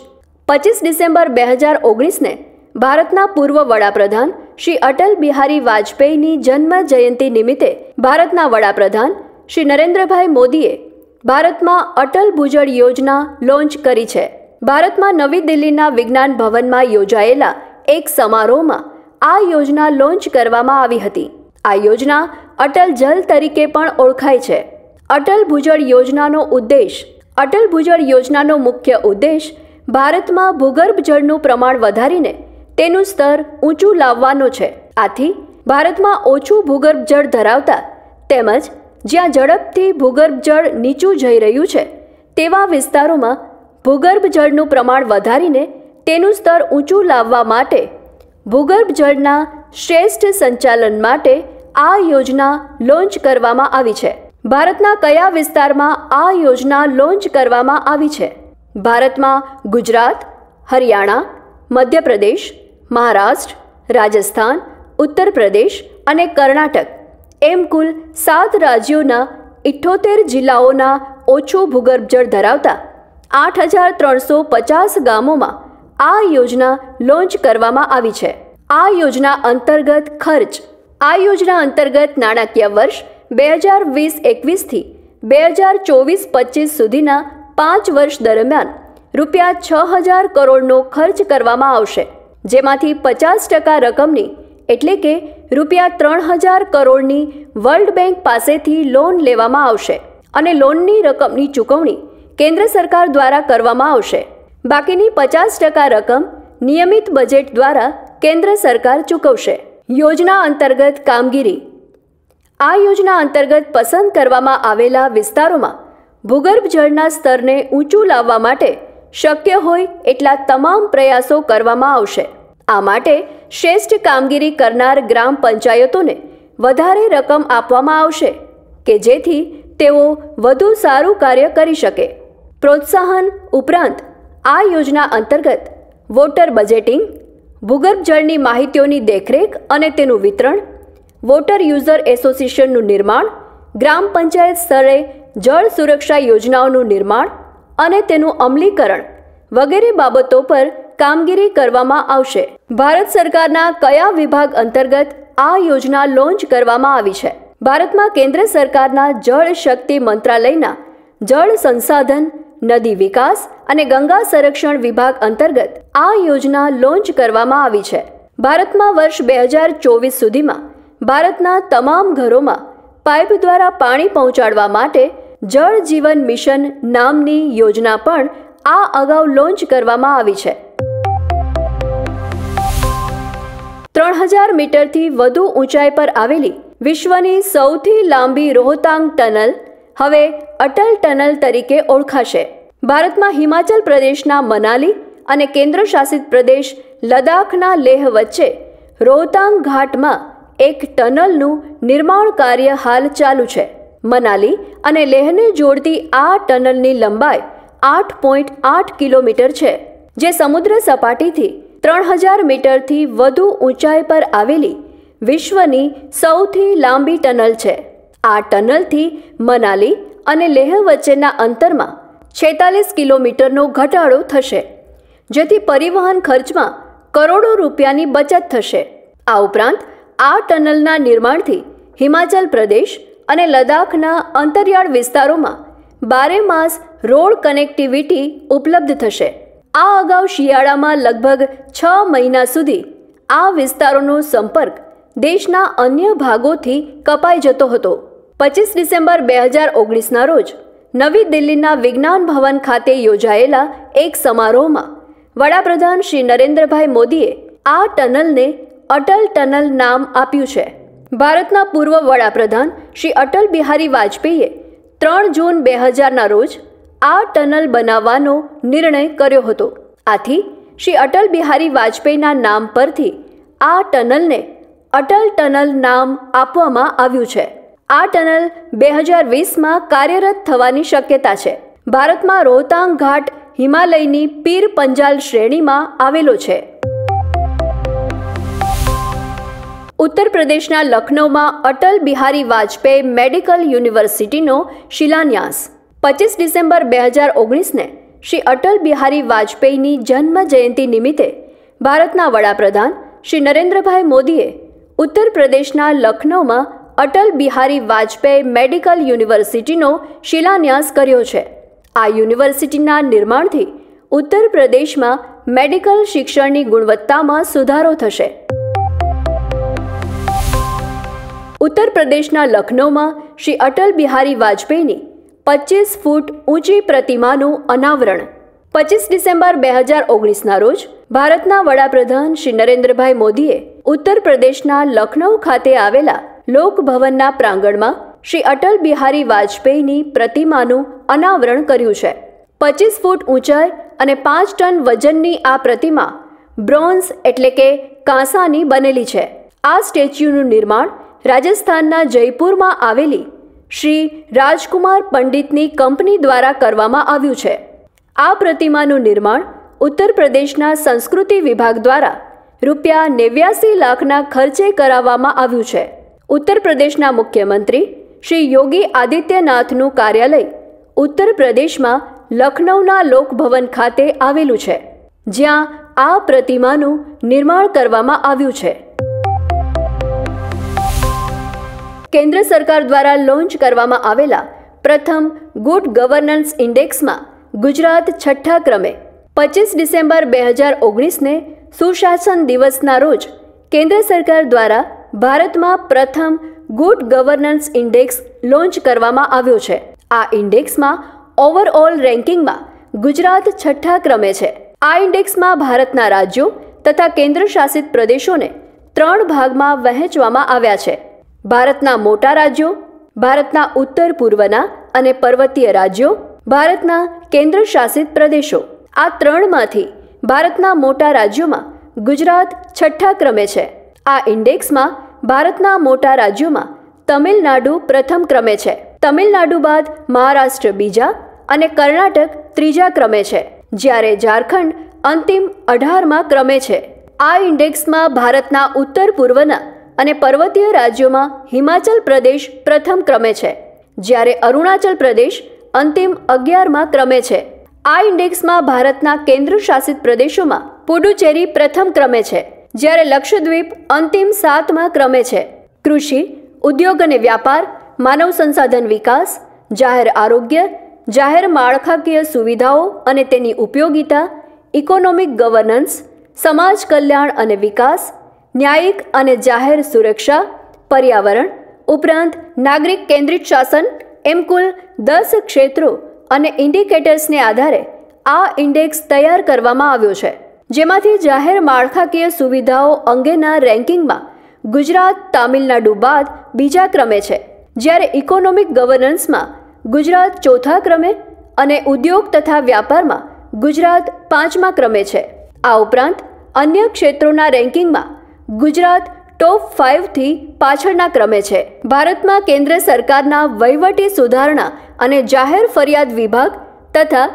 [SPEAKER 1] પચીસ ડિસેમ્બર બે હજાર ઓગણીસને ભારતના પૂર્વ વડાપ્રધાન શ્રી અટલ બિહારી વાજપેયીની જન્મ જયંતિ નિમિત્તે ભારતના વડાપ્રધાન શ્રી નરેન્દ્રભાઈ મોદીએ ભારતમાં અટલ ભુજળ યોજના લોન્ચ કરી છે ભારતમાં નવી દિલ્હીના વિજ્ઞાન ભવનમાં યોજાયેલા એક સમારોહમાં આ યોજના લોન્ચ કરવામાં આવી હતી આ યોજના અટલ જલ તરીકે પણ ઓળખાય છે અટલ ભુજળ યોજનાનો ઉદ્દેશ અટલ ભુજળ યોજનાનો મુખ્ય ઉદ્દેશ ભારતમાં ભૂગર્ભ જળનું પ્રમાણ વધારીને તેનું સ્તર ઊંચું લાવવાનો છે આથી ભારતમાં ઓછું ભૂગર્ભ જળ ધરાવતા તેમજ જ્યાં ઝડપથી ભૂગર્ભ જળ નીચું જઈ રહ્યું છે તેવા વિસ્તારોમાં ભૂગર્ભ જળનું પ્રમાણ વધારીને તેનું સ્તર ઊંચું લાવવા માટે ભૂગર્ભ જળના શ્રેષ્ઠ સંચાલન માટે આ યોજના લોન્ચ કરવામાં આવી છે ભારતના કયા વિસ્તારમાં આ યોજના લોન્ચ કરવામાં આવી છે ભારતમાં ગુજરાત હરિયાણા મધ્યપ્રદેશ મહારાષ્ટ્ર રાજસ્થાન ઉત્તર પ્રદેશ અને કર્ણાટક એમ કુલ સાત રાજ્યોના ઇઠ્ઠોતેર જિલ્લાઓના ઓછું ભૂગર્ભજળ ધરાવતા આઠ હજાર ત્રણસો પચાસ ગામોમાં આ યોજના લોન્ચ કરવામાં આવી છે આ યોજના અંતર્ગત ખર્ચ આ યોજના અંતર્ગત નાણાકીય વર્ષ બે હજાર વીસ એકવીસથી બે હજાર ચોવીસ પચીસ સુધીના પાંચ વર્ષ દરમિયાન રૂપિયા છ હજાર કરોડનો ખર્ચ કરવામાં આવશે જેમાંથી પચાસ ટકા રકમની એટલે કે રૂપિયા ત્રણ હજાર કરોડની વર્લ્ડ બેંક પાસેથી લોન લેવામાં આવશે અને લોનની રકમની ચૂકવણી કેન્દ્ર સરકાર દ્વારા કરવામાં આવશે બાકીની પચાસ ટકા રકમ નિયમિત બજેટ દ્વારા કેન્દ્ર સરકાર ચૂકવશે યોજના અંતર્ગત કામગીરી આ યોજના અંતર્ગત પસંદ કરવામાં આવેલા વિસ્તારોમાં ભૂગર્ભ જળના સ્તરને ઊંચું લાવવા માટે શક્ય હોય એટલા તમામ પ્રયાસો કરવામાં આવશે આ માટે શ્રેષ્ઠ કામગીરી કરનાર ગ્રામ પંચાયતોને વધારે રકમ આપવામાં આવશે કે જેથી તેઓ વધુ સારું કાર્ય કરી શકે પ્રોત્સાહન ઉપરાંત આ યોજના અંતર્ગત વોટર બજેટિંગ ભૂગર્ભજળની માહિતીઓની દેખરેખ અને તેનું વિતરણ વોટર યુઝર એસોસિએશનનું નિર્માણ ગ્રામ પંચાયત સ્તરે જળ સુરક્ષા યોજનાઓનું નિર્માણ અને તેનું અમલીકરણ વગેરે બાબતો પર કામગીરી કરવામાં આવશે ભારત સરકારના કયા વિભાગ અંતર્ગત આ યોજના લોન્ચ કરવામાં આવી છે ભારતમાં કેન્દ્ર સરકારના જળ શક્તિ મંત્રાલયના જળ સંસાધન નદી વિકાસ અને ગંગા સંરક્ષણ વિભાગ અંતર્ગત આ યોજના લોન્ચ કરવામાં આવી છે ભારતમાં વર્ષ બે હજાર ચોવીસ સુધીમાં ભારતના તમામ ઘરોમાં પાઇપ દ્વારા પાણી પહોંચાડવા માટે જળ જીવન મિશન નામની યોજના પણ આ અગાઉ લોન્ચ કરવામાં આવી છે ત્રણ હજાર મીટરથી વધુ ઊંચાઈ પર આવેલી વિશ્વની સૌથી લાંબી રોહતાંગ ટનલ હવે અટલ ટનલ તરીકે ઓળખાશે ભારતમાં હિમાચલ પ્રદેશના મનાલી અને કેન્દ્રશાસિત પ્રદેશ લદ્દાખના લેહ વચ્ચે રોહતાંગ ઘાટમાં એક ટનલનું નિર્માણ કાર્ય હાલ ચાલુ છે મનાલી અને લેહને જોડતી આ ટનલની લંબાઈ આઠ પોઈન્ટ આઠ કિલોમીટર છે જે સમુદ્ર સપાટીથી ત્રણ હજાર મીટરથી વધુ ઊંચાઈ પર આવેલી વિશ્વની સૌથી લાંબી ટનલ છે આ ટનલથી મનાલી અને લેહ વચ્ચેના અંતરમાં છેતાલીસ કિલોમીટરનો ઘટાડો થશે જેથી પરિવહન ખર્ચમાં કરોડો રૂપિયાની બચત થશે આ ઉપરાંત આ ટનલના નિર્માણથી હિમાચલ પ્રદેશ અને લદ્દાખના અંતરિયાળ વિસ્તારોમાં બારે માસ રોડ કનેક્ટિવિટી ઉપલબ્ધ થશે આ અગાઉ શિયાળામાં લગભગ છ મહિના સુધી આ વિસ્તારોનો સંપર્ક દેશના અન્ય ભાગોથી કપાઈ જતો હતો પચીસ ડિસેમ્બર બે હજાર ઓગણીસના રોજ નવી દિલ્હીના વિજ્ઞાન ભવન ખાતે યોજાયેલા એક સમારોહમાં વડાપ્રધાન શ્રી નરેન્દ્રભાઈ મોદીએ આ ટનલને અટલ ટનલ નામ આપ્યું છે ભારતના પૂર્વ વડાપ્રધાન શ્રી અટલ બિહારી વાજપેયીએ ત્રણ જૂન બે હજારના રોજ આ ટનલ બનાવવાનો નિર્ણય કર્યો હતો આથી શ્રી અટલ બિહારી વાજપેયીના નામ પરથી આ ટનલને અટલ ટનલ નામ આપવામાં આવ્યું છે આ ટનલ બે હજાર વીસમાં કાર્યરત થવાની શક્યતા છે ભારતમાં રોહતાંગ ઘાટ હિમાલયની પીર પંજાલ શ્રેણીમાં આવેલો છે ઉત્તર પ્રદેશના લખનૌમાં અટલ બિહારી વાજપેયી મેડિકલ યુનિવર્સિટીનો શિલાન્યાસ પચીસ ડિસેમ્બર બે હજાર ઓગણીસને શ્રી અટલ બિહારી વાજપેયીની જન્મ જયંતિ નિમિત્તે ભારતના વડાપ્રધાન શ્રી નરેન્દ્રભાઈ મોદીએ ઉત્તર પ્રદેશના લખનૌમાં અટલ બિહારી વાજપેયી મેડિકલ યુનિવર્સિટીનો શિલાન્યાસ કર્યો છે આ યુનિવર્સિટીના નિર્માણથી ઉત્તર પ્રદેશમાં મેડિકલ શિક્ષણની ગુણવત્તામાં સુધારો થશે ઉત્તર પ્રદેશના લખનૌમાં શ્રી અટલ બિહારી વાજપેયીની પચીસ ફૂટ ઊંચી પ્રતિમાનું અનાવરણ પચીસ ડિસેમ્બર બે હજાર ઓગણીસના રોજ ભારતના વડાપ્રધાન શ્રી નરેન્દ્રભાઈ મોદીએ ઉત્તર પ્રદેશના લખનૌ ખાતે આવેલા લોકભવનના પ્રાંગણમાં શ્રી અટલ બિહારી વાજપેયીની પ્રતિમાનું અનાવરણ કર્યું છે પચીસ ફૂટ ઊંચાઈ અને પાંચ ટન વજનની આ પ્રતિમા બ્રોન્ઝ એટલે કે કાંસાની બનેલી છે આ સ્ટેચ્યુનું નિર્માણ રાજસ્થાનના જયપુરમાં આવેલી શ્રી રાજકુમાર પંડિતની કંપની દ્વારા કરવામાં આવ્યું છે આ પ્રતિમાનું નિર્માણ ઉત્તર પ્રદેશના સંસ્કૃતિ વિભાગ દ્વારા રૂપિયા નેવ્યાસી લાખના ખર્ચે કરાવવામાં આવ્યું છે ઉત્તર પ્રદેશના મુખ્યમંત્રી શ્રી યોગી આદિત્યનાથનું કાર્યાલય ઉત્તર પ્રદેશમાં લખનૌના લોકભવન ખાતે આવેલું છે જ્યાં આ પ્રતિમાનું નિર્માણ કરવામાં આવ્યું છે કેન્દ્ર સરકાર દ્વારા લોન્ચ કરવામાં આવેલા પ્રથમ ગુડ ગવર્નન્સ ઇન્ડેક્સમાં ગુજરાત છઠ્ઠા ક્રમે પચીસ ડિસેમ્બર બે હજાર ઓગણીસને સુશાસન દિવસના રોજ કેન્દ્ર સરકાર દ્વારા ભારતમાં પ્રથમ ગુડ ગવર્નન્સ ઇન્ડેક્સ લોન્ચ કરવામાં આવ્યો છે આ ઇન્ડેક્સમાં ઓવરઓલ રેન્કિંગમાં ગુજરાત છઠ્ઠા ક્રમે છે આ ઇન્ડેક્સમાં ભારતના રાજ્યો તથા કેન્દ્રશાસિત પ્રદેશોને ત્રણ ભાગમાં વહેંચવામાં આવ્યા છે ભારતના મોટા રાજ્યો ભારતના ઉત્તર પૂર્વના અને પર્વતીય રાજ્યો ભારતના કેન્દ્ર શાસિત પ્રદેશો આ ત્રણમાંથી ભારતના મોટા રાજ્યોમાં ગુજરાત છઠ્ઠા ક્રમે છે આ ઇન્ડેક્સમાં ભારતના મોટા રાજ્યોમાં તમિલનાડુ પ્રથમ ક્રમે છે તમિલનાડુ બાદ મહારાષ્ટ્ર બીજા અને કર્ણાટક ત્રીજા ક્રમે છે જ્યારે ઝારખંડ અંતિમ અઢારમાં ક્રમે છે આ ઇન્ડેક્સમાં ભારતના ઉત્તર પૂર્વના અને પર્વતીય રાજ્યોમાં હિમાચલ પ્રદેશ પ્રથમ ક્રમે છે જ્યારે અરુણાચલ પ્રદેશ અંતિમ અગિયારમાં ક્રમે છે આ ઇન્ડેક્સમાં ભારતના કેન્દ્ર શાસિત પ્રદેશોમાં પુડુચેરી પ્રથમ ક્રમે છે જ્યારે લક્ષદ્વીપ અંતિમ સાતમાં ક્રમે છે કૃષિ ઉદ્યોગ અને વ્યાપાર માનવ સંસાધન વિકાસ જાહેર આરોગ્ય જાહેર માળખાકીય સુવિધાઓ અને તેની ઉપયોગિતા ઇકોનોમિક ગવર્નન્સ સમાજ કલ્યાણ અને વિકાસ ન્યાયિક અને જાહેર સુરક્ષા પર્યાવરણ ઉપરાંત નાગરિક કેન્દ્રિત શાસન એમ કુલ દસ ક્ષેત્રો અને ઇન્ડિકેટર્સને આધારે આ ઇન્ડેક્સ તૈયાર કરવામાં આવ્યો છે જેમાંથી જાહેર માળખાકીય સુવિધાઓ અંગેના રેન્કિંગમાં ગુજરાત તામિલનાડુ બાદ બીજા ક્રમે છે જ્યારે ઇકોનોમિક ગવર્નન્સમાં ગુજરાત ચોથા ક્રમે અને ઉદ્યોગ તથા વ્યાપારમાં ગુજરાત પાંચમા ક્રમે છે આ ઉપરાંત અન્ય ક્ષેત્રોના રેન્કિંગમાં ગુજરાત ટોપ ફાઇવથી પાછળના ક્રમે છે ભારતમાં કેન્દ્ર સરકારના વહીવટી સુધારણા અને જાહેર ફરિયાદ વિભાગ તથા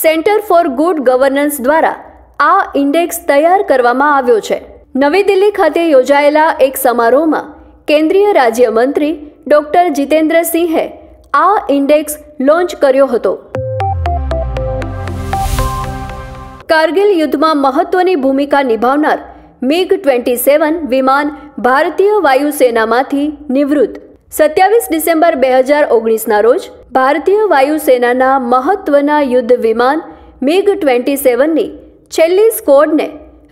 [SPEAKER 1] સેન્ટર ફોર ગુડ ગવર્નન્સ દ્વારા આ ઇન્ડેક્સ તૈયાર કરવામાં આવ્યો છે નવી દિલ્હી ખાતે યોજાયેલા એક સમારોહમાં કેન્દ્રીય રાજ્યમંત્રી ડોક્ટર જીતેન્દ્રસિંહે આ ઇન્ડેક્સ લોન્ચ કર્યો હતો કારગિલ યુદ્ધમાં મહત્વની ભૂમિકા નિભાવનાર મિગ ટ્વેન્ટી સેવન વિમાન ભારતીય વાયુસેનામાંથી નિવૃત્ત સત્યાવીસ ડિસેમ્બર બે હજાર ઓગણીસના રોજ ભારતીય વાયુસેનાના મહત્વના યુદ્ધ વિમાન મિગ ટ્વેન્ટી સેવનની છેલ્લી સ્કોડને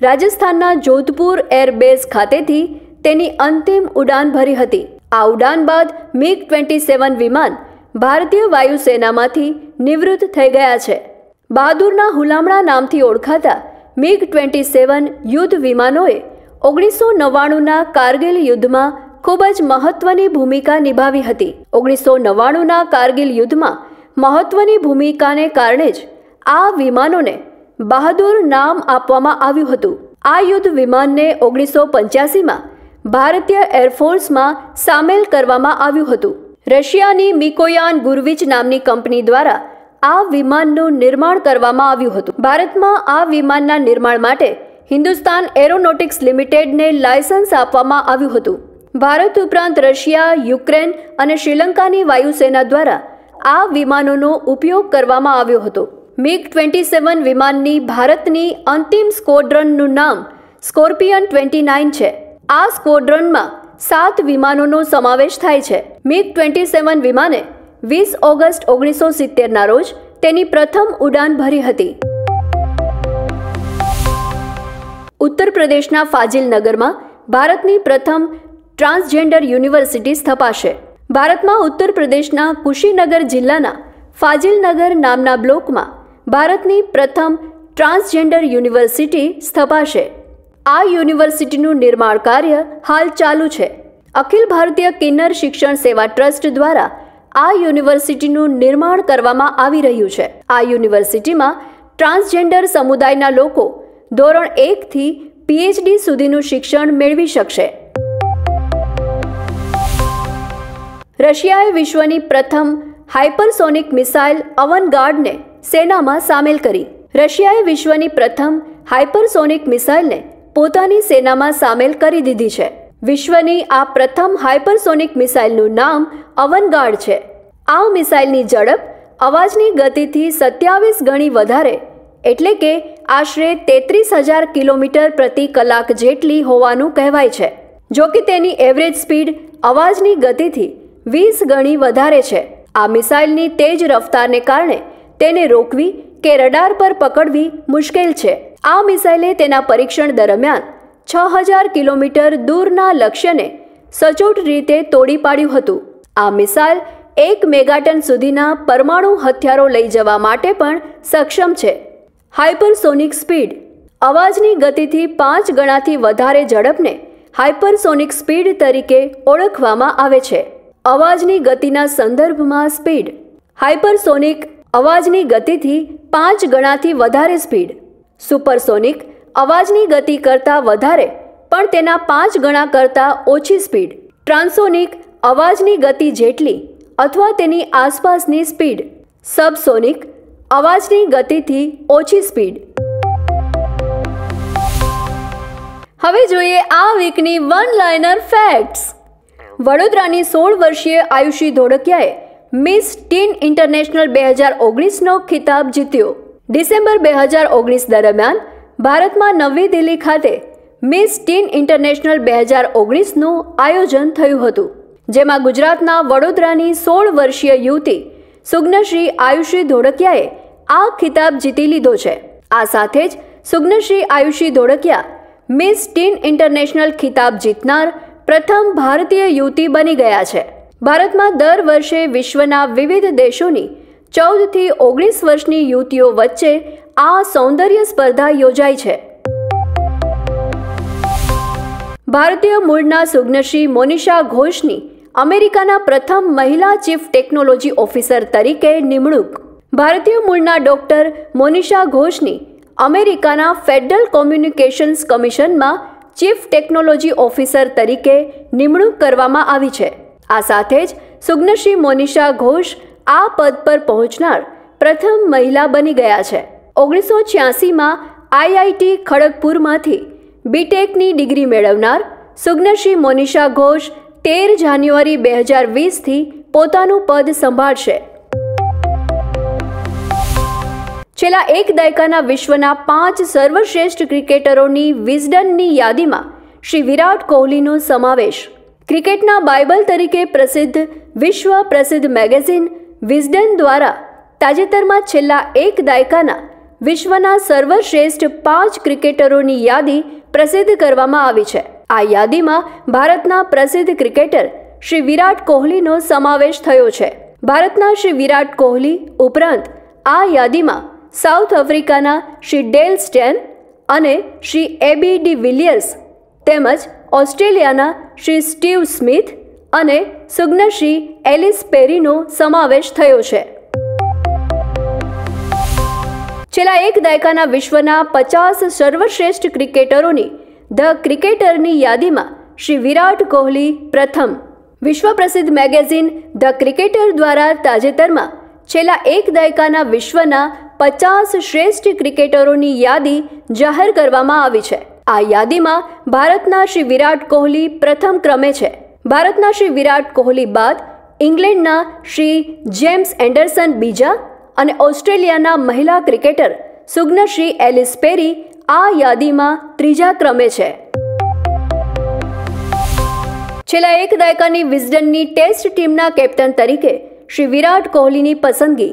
[SPEAKER 1] રાજસ્થાનના જોધપુર એરબેઝ ખાતેથી તેની અંતિમ ઉડાન ભરી હતી આ ઉડાન બાદ મિગ ટ્વેન્ટી સેવન વિમાન ભારતીય વાયુસેનામાંથી નિવૃત્ત થઈ ગયા છે બહાદુરના હુલામણા નામથી ઓળખાતા મિગ ટ્વેન્ટી સેવન યુદ્ધ વિમાનોએ ઓગણીસો નવ્વાણુંના કારગિલ યુદ્ધમાં ખૂબ જ મહત્વની ભૂમિકા નિભાવી હતી ઓગણીસો નવ્વાણુંના કારગિલ યુદ્ધમાં મહત્વની ભૂમિકાને કારણે જ આ વિમાનોને બહાદુર નામ આપવામાં આવ્યું હતું આ યુદ્ધ વિમાનને ઓગણીસો પંચ્યાસીમાં ભારતીય એરફોર્સમાં સામેલ કરવામાં આવ્યું હતું રશિયાની મિકોયાન ગુરવિચ નામની કંપની દ્વારા આ વિમાનનું નિર્માણ કરવામાં આવ્યું હતું ભારતમાં આ વિમાનના નિર્માણ માટે હિન્દુસ્તાન એરોનોટિક્સ લિમિટેડને લાયસન્સ આપવામાં આવ્યું હતું ભારત ઉપરાંત રશિયા યુક્રેન અને શ્રીલંકાની વાયુસેના દ્વારા આ વિમાનોનો ઉપયોગ કરવામાં આવ્યો હતો મિગ ટ્વેન્ટી સેવન વિમાનની ભારતની અંતિમ સ્કોડ્રનનું નામ સ્કોર્પિયન ટ્વેન્ટી નાઇન છે આ સ્કોડ્રનમાં સાત વિમાનોનો સમાવેશ થાય છે મિગ ટ્વેન્ટી સેવન વિમાને વીસ ઓગસ્ટ ઓગણીસો સિત્તેરના રોજ તેની પ્રથમ ઉડાન ભરી હતી ઉત્તર પ્રદેશના ફાજિલ નગરમાં ભારતની પ્રથમ ટ્રાન્સજેન્ડર યુનિવર્સિટી સ્થપાશે ભારતમાં ઉત્તર પ્રદેશના કુશીનગર જિલ્લાના ફાજિલનગર નામના બ્લોકમાં ભારતની પ્રથમ ટ્રાન્સજેન્ડર યુનિવર્સિટી સ્થપાશે આ યુનિવર્સિટીનું નિર્માણ કાર્ય હાલ ચાલુ છે અખિલ ભારતીય કિન્નર શિક્ષણ સેવા ટ્રસ્ટ દ્વારા આ યુનિવર્સિટીનું નિર્માણ કરવામાં આવી રહ્યું છે આ યુનિવર્સિટીમાં ટ્રાન્સજેન્ડર સમુદાયના લોકો ધોરણ એકથી પીએચડી સુધીનું શિક્ષણ મેળવી શકશે રશિયાએ વિશ્વની પ્રથમ હાઇપરસોનિક મિસાઇલ અવનગાર્ડને સેનામાં સામેલ કરી રશિયાએ વિશ્વની પ્રથમ હાઇપરસોનિક મિસાઇલને પોતાની સેનામાં સામેલ કરી દીધી છે વિશ્વની આ પ્રથમ હાઇપરસોનિક મિસાઇલનું નામ અવનગાર્ડ છે આ મિસાઇલની ઝડપ અવાજની ગતિથી સત્યાવીસ ગણી વધારે એટલે કે આશરે તેત્રીસ હજાર કિલોમીટર પ્રતિ કલાક જેટલી હોવાનું કહેવાય છે જો કે તેની એવરેજ સ્પીડ અવાજની ગતિથી વીસ ગણી વધારે છે આ મિસાઇલની તેજ રફતારને કારણે તેને રોકવી કે રડાર પર પકડવી મુશ્કેલ છે આ મિસાઇલે તેના પરીક્ષણ દરમિયાન છ હજાર કિલોમીટર દૂરના લક્ષ્યને સચોટ રીતે તોડી પાડ્યું હતું આ મિસાઇલ એક મેગાટન સુધીના પરમાણુ હથિયારો લઈ જવા માટે પણ સક્ષમ છે હાઇપરસોનિક સ્પીડ અવાજની ગતિથી પાંચ ગણાથી વધારે ઝડપને હાઇપરસોનિક સ્પીડ તરીકે ઓળખવામાં આવે છે અવાજની ગતિના સંદર્ભમાં સ્પીડ હાઇપરસોનિક અવાજની ગતિથી પાંચ ગણાથી વધારે સ્પીડ સુપરસોનિક અવાજની ગતિ કરતાં વધારે પણ તેના પાંચ ગણા કરતાં ઓછી સ્પીડ ટ્રાન્સોનિક અવાજની ગતિ જેટલી અથવા તેની આસપાસની સ્પીડ સબસોનિક અવાજની ગતિથી ઓછી સ્પીડ હવે જોઈએ આ વીકની વન લાઇનર ફેક્ટ્સ વડોદરાની સોળ વર્ષીય આયુષી ધોળકિયાએ મિસ ટીન ઇન્ટરનેશનલ બે હજાર ઓગણીસનો ખિતાબ જીત્યો ડિસેમ્બર બે હજાર ઓગણીસ દરમિયાન ભારતમાં નવી દિલ્હી ખાતે મિસ ટીન ઇન્ટરનેશનલ બે હજાર ઓગણીસનું આયોજન થયું હતું જેમાં ગુજરાતના વડોદરાની સોળ વર્ષીય યુવતી સુગ્નશ્રી આયુષી ધોળકિયાએ આ ખિતાબ જીતી લીધો છે આ સાથે જ સુગ્નશ્રી Ayushi Dholakia miss teen international ખિતાબ જીતનાર પ્રથમ ભારતીય યુવતી બની ગયા છે ભારતમાં દર વર્ષે વિશ્વના વિવિધ દેશોની ચૌદથી ઓગણીસ વર્ષની યુવતીઓ વચ્ચે આ સૌંદર્ય સ્પર્ધા યોજાય છે ભારતીય મૂળના સુગ્નશ્રી મોનિષા ઘોષની અમેરિકાના પ્રથમ મહિલા ચીફ ટેકનોલોજી ઓફિસર તરીકે નિમણૂક ભારતીય મૂળના ડોક્ટર મોનિષા ઘોષની અમેરિકાના ફેડરલ કોમ્યુનિકેશન્સ કમિશનમાં ચીફ ટેકનોલોજી ઓફિસર તરીકે નિમણૂક કરવામાં આવી છે આ સાથે જ સુગ્નશ્રી મોનિષા ઘોષ આ પદ પર પહોંચનાર પ્રથમ મહિલા બની ગયા છે ઓગણીસો છ્યાસીમાં આઈઆઈટી ખડગપુરમાંથી બીટેકની ડિગ્રી મેળવનાર સુગ્નશ્રી મોનિષા ઘોષ તેર જાન્યુઆરી બે હજાર વીસથી પોતાનું પદ સંભાળશે છેલ્લા એક દાયકાના વિશ્વના પાંચ સર્વશ્રેષ્ઠ ક્રિકેટરોની વિઝડનની યાદીમાં શ્રી વિરાટ કોહલીનો સમાવેશ ક્રિકેટના બાઇબલ તરીકે પ્રસિદ્ધ વિશ્વ પ્રસિદ્ધ મેગેઝિન વિઝડન દ્વારા તાજેતરમાં છેલ્લા એક દાયકાના વિશ્વના સર્વશ્રેષ્ઠ પાંચ ક્રિકેટરોની યાદી પ્રસિદ્ધ કરવામાં આવી છે આ યાદીમાં ભારતના પ્રસિદ્ધ ક્રિકેટર શ્રી વિરાટ કોહલીનો સમાવેશ થયો છે ભારતના શ્રી વિરાટ કોહલી ઉપરાંત આ યાદીમાં સાઉથ આફ્રિકાના શ્રી ડેલ સ્ટેન અને શ્રી એબી ડી વિલિયર્સ તેમજ ઓસ્ટ્રેલિયાના શ્રી સ્ટીવ સ્મિથ અને સુગ્નશ્રી એલિસ પેરીનો સમાવેશ થયો છે છેલ્લા એક દાયકાના વિશ્વના પચાસ સર્વશ્રેષ્ઠ ક્રિકેટરોની ધ ક્રિકેટરની યાદીમાં શ્રી વિરાટ કોહલી પ્રથમ વિશ્વ પ્રસિદ્ધ મેગેઝિન ધ ક્રિકેટર દ્વારા તાજેતરમાં છેલ્લા એક દાયકાના વિશ્વના પચાસ શ્રેષ્ઠ ક્રિકેટરોની યાદી જાહેર કરવામાં આવી છે આ યાદીમાં ભારતના શ્રી વિરાટ કોહલી પ્રથમ ક્રમે છે ભારતના શ્રી વિરાટ કોહલી બાદ ઇંગ્લેન્ડના શ્રી જેમ્સ એન્ડરસન બીજા અને ઓસ્ટ્રેલિયાના મહિલા ક્રિકેટર સુગ્ન એલિસ પેરી આ યાદીમાં ત્રીજા ક્રમે છે છેલ્લા એક દાયકાની વિઝડનની ટેસ્ટ ટીમના કેપ્ટન તરીકે શ્રી વિરાટ કોહલીની પસંદગી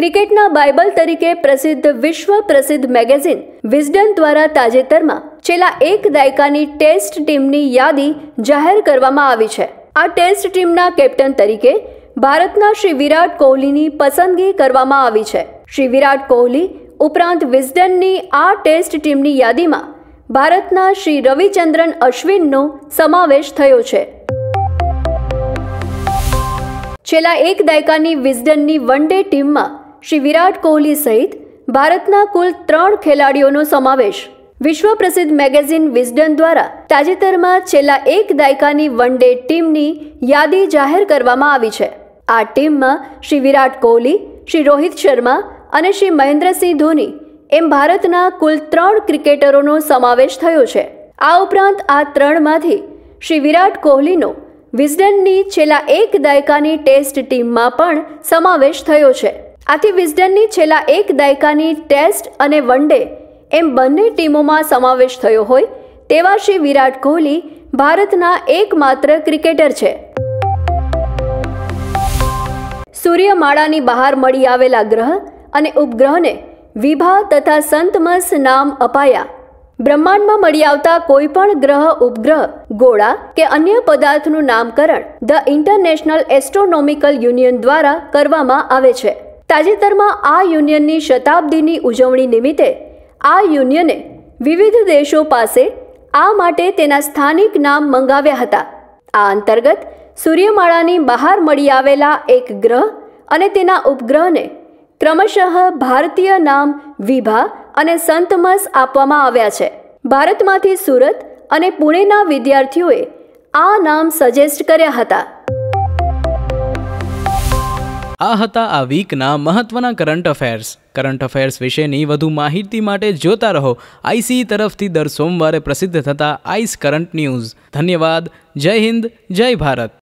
[SPEAKER 1] ક્રિકેટના બાઇબલ તરીકે પ્રસિદ્ધ વિશ્વ પ્રસિદ્ધ મેગેઝિન વિઝડન દ્વારા તાજેતરમાં છેલ્લા એક દાયકાની ટેસ્ટ ટીમની યાદી જાહેર કરવામાં આવી છે આ ટેસ્ટ ટીમના કેપ્ટન તરીકે ભારતના શ્રી વિરાટ કોહલીની પસંદગી કરવામાં આવી છે શ્રી વિરાટ કોહલી ઉપરાંત વિઝડનની આ ટેસ્ટ ટીમની યાદીમાં ભારતના શ્રી રવિચંદ્રન અશ્વિનનો સમાવેશ થયો છે છેલ્લા એક દાયકાની વિઝડનની વન ડે ટીમમાં શ્રી વિરાટ કોહલી સહિત ભારતના કુલ ત્રણ ખેલાડીઓનો સમાવેશ વિશ્વ પ્રસિદ્ધ મેગેઝિન વિઝડન દ્વારા તાજેતરમાં છેલ્લા એક દાયકાની વન ડે ટીમની યાદી જાહેર કરવામાં આવી છે આ ટીમમાં શ્રી વિરાટ કોહલી શ્રી રોહિત શર્મા અને શ્રી મહેન્દ્રસિંહ ધોની એમ ભારતના કુલ ત્રણ ક્રિકેટરોનો સમાવેશ થયો છે આ ઉપરાંત આ ત્રણમાંથી શ્રી વિરાટ કોહલીનો વિઝડનની છેલ્લા એક દાયકાની ટેસ્ટ ટીમમાં પણ સમાવેશ થયો છે આથી વિઝડનની છેલ્લા એક દાયકાની ટેસ્ટ અને વન ડે એમ બંને ટીમોમાં સમાવેશ થયો હોય તેવા શ્રી વિરાટ કોહલી ભારતના એકમાત્ર ક્રિકેટર છે સૂર્યમાળાની બહાર મળી આવેલા ગ્રહ અને ઉપગ્રહને વિભા તથા સંતમસ નામ અપાયા બ્રહ્માંડમાં મળી આવતા કોઈપણ ગ્રહ ઉપગ્રહ ગોળા કે અન્ય પદાર્થનું નામકરણ ધ ઇન્ટરનેશનલ એસ્ટ્રોનોમિકલ યુનિયન દ્વારા કરવામાં આવે છે તાજેતરમાં આ યુનિયનની શતાબ્દીની ઉજવણી નિમિત્તે આ યુનિયને વિવિધ દેશો પાસે આ માટે તેના સ્થાનિક નામ મંગાવ્યા હતા આ અંતર્ગત સૂર્યમાળાની બહાર મળી આવેલા એક ગ્રહ અને તેના ઉપગ્રહને ક્રમશઃ ભારતીય નામ વિભા અને સંતમસ આપવામાં આવ્યા છે ભારતમાંથી સુરત અને પુણેના વિદ્યાર્થીઓએ આ નામ સજેસ્ટ કર્યા હતા આ હતા આ વીકના મહત્વના કરંટ અફેર્સ કરંટ અફેર્સ વિશેની વધુ માહિતી માટે જોતા રહો આઈસી e તરફથી દર સોમવારે પ્રસિદ્ધ થતા આઈસ કરંટ ન્યૂઝ ધન્યવાદ
[SPEAKER 2] જય હિન્દ જય ભારત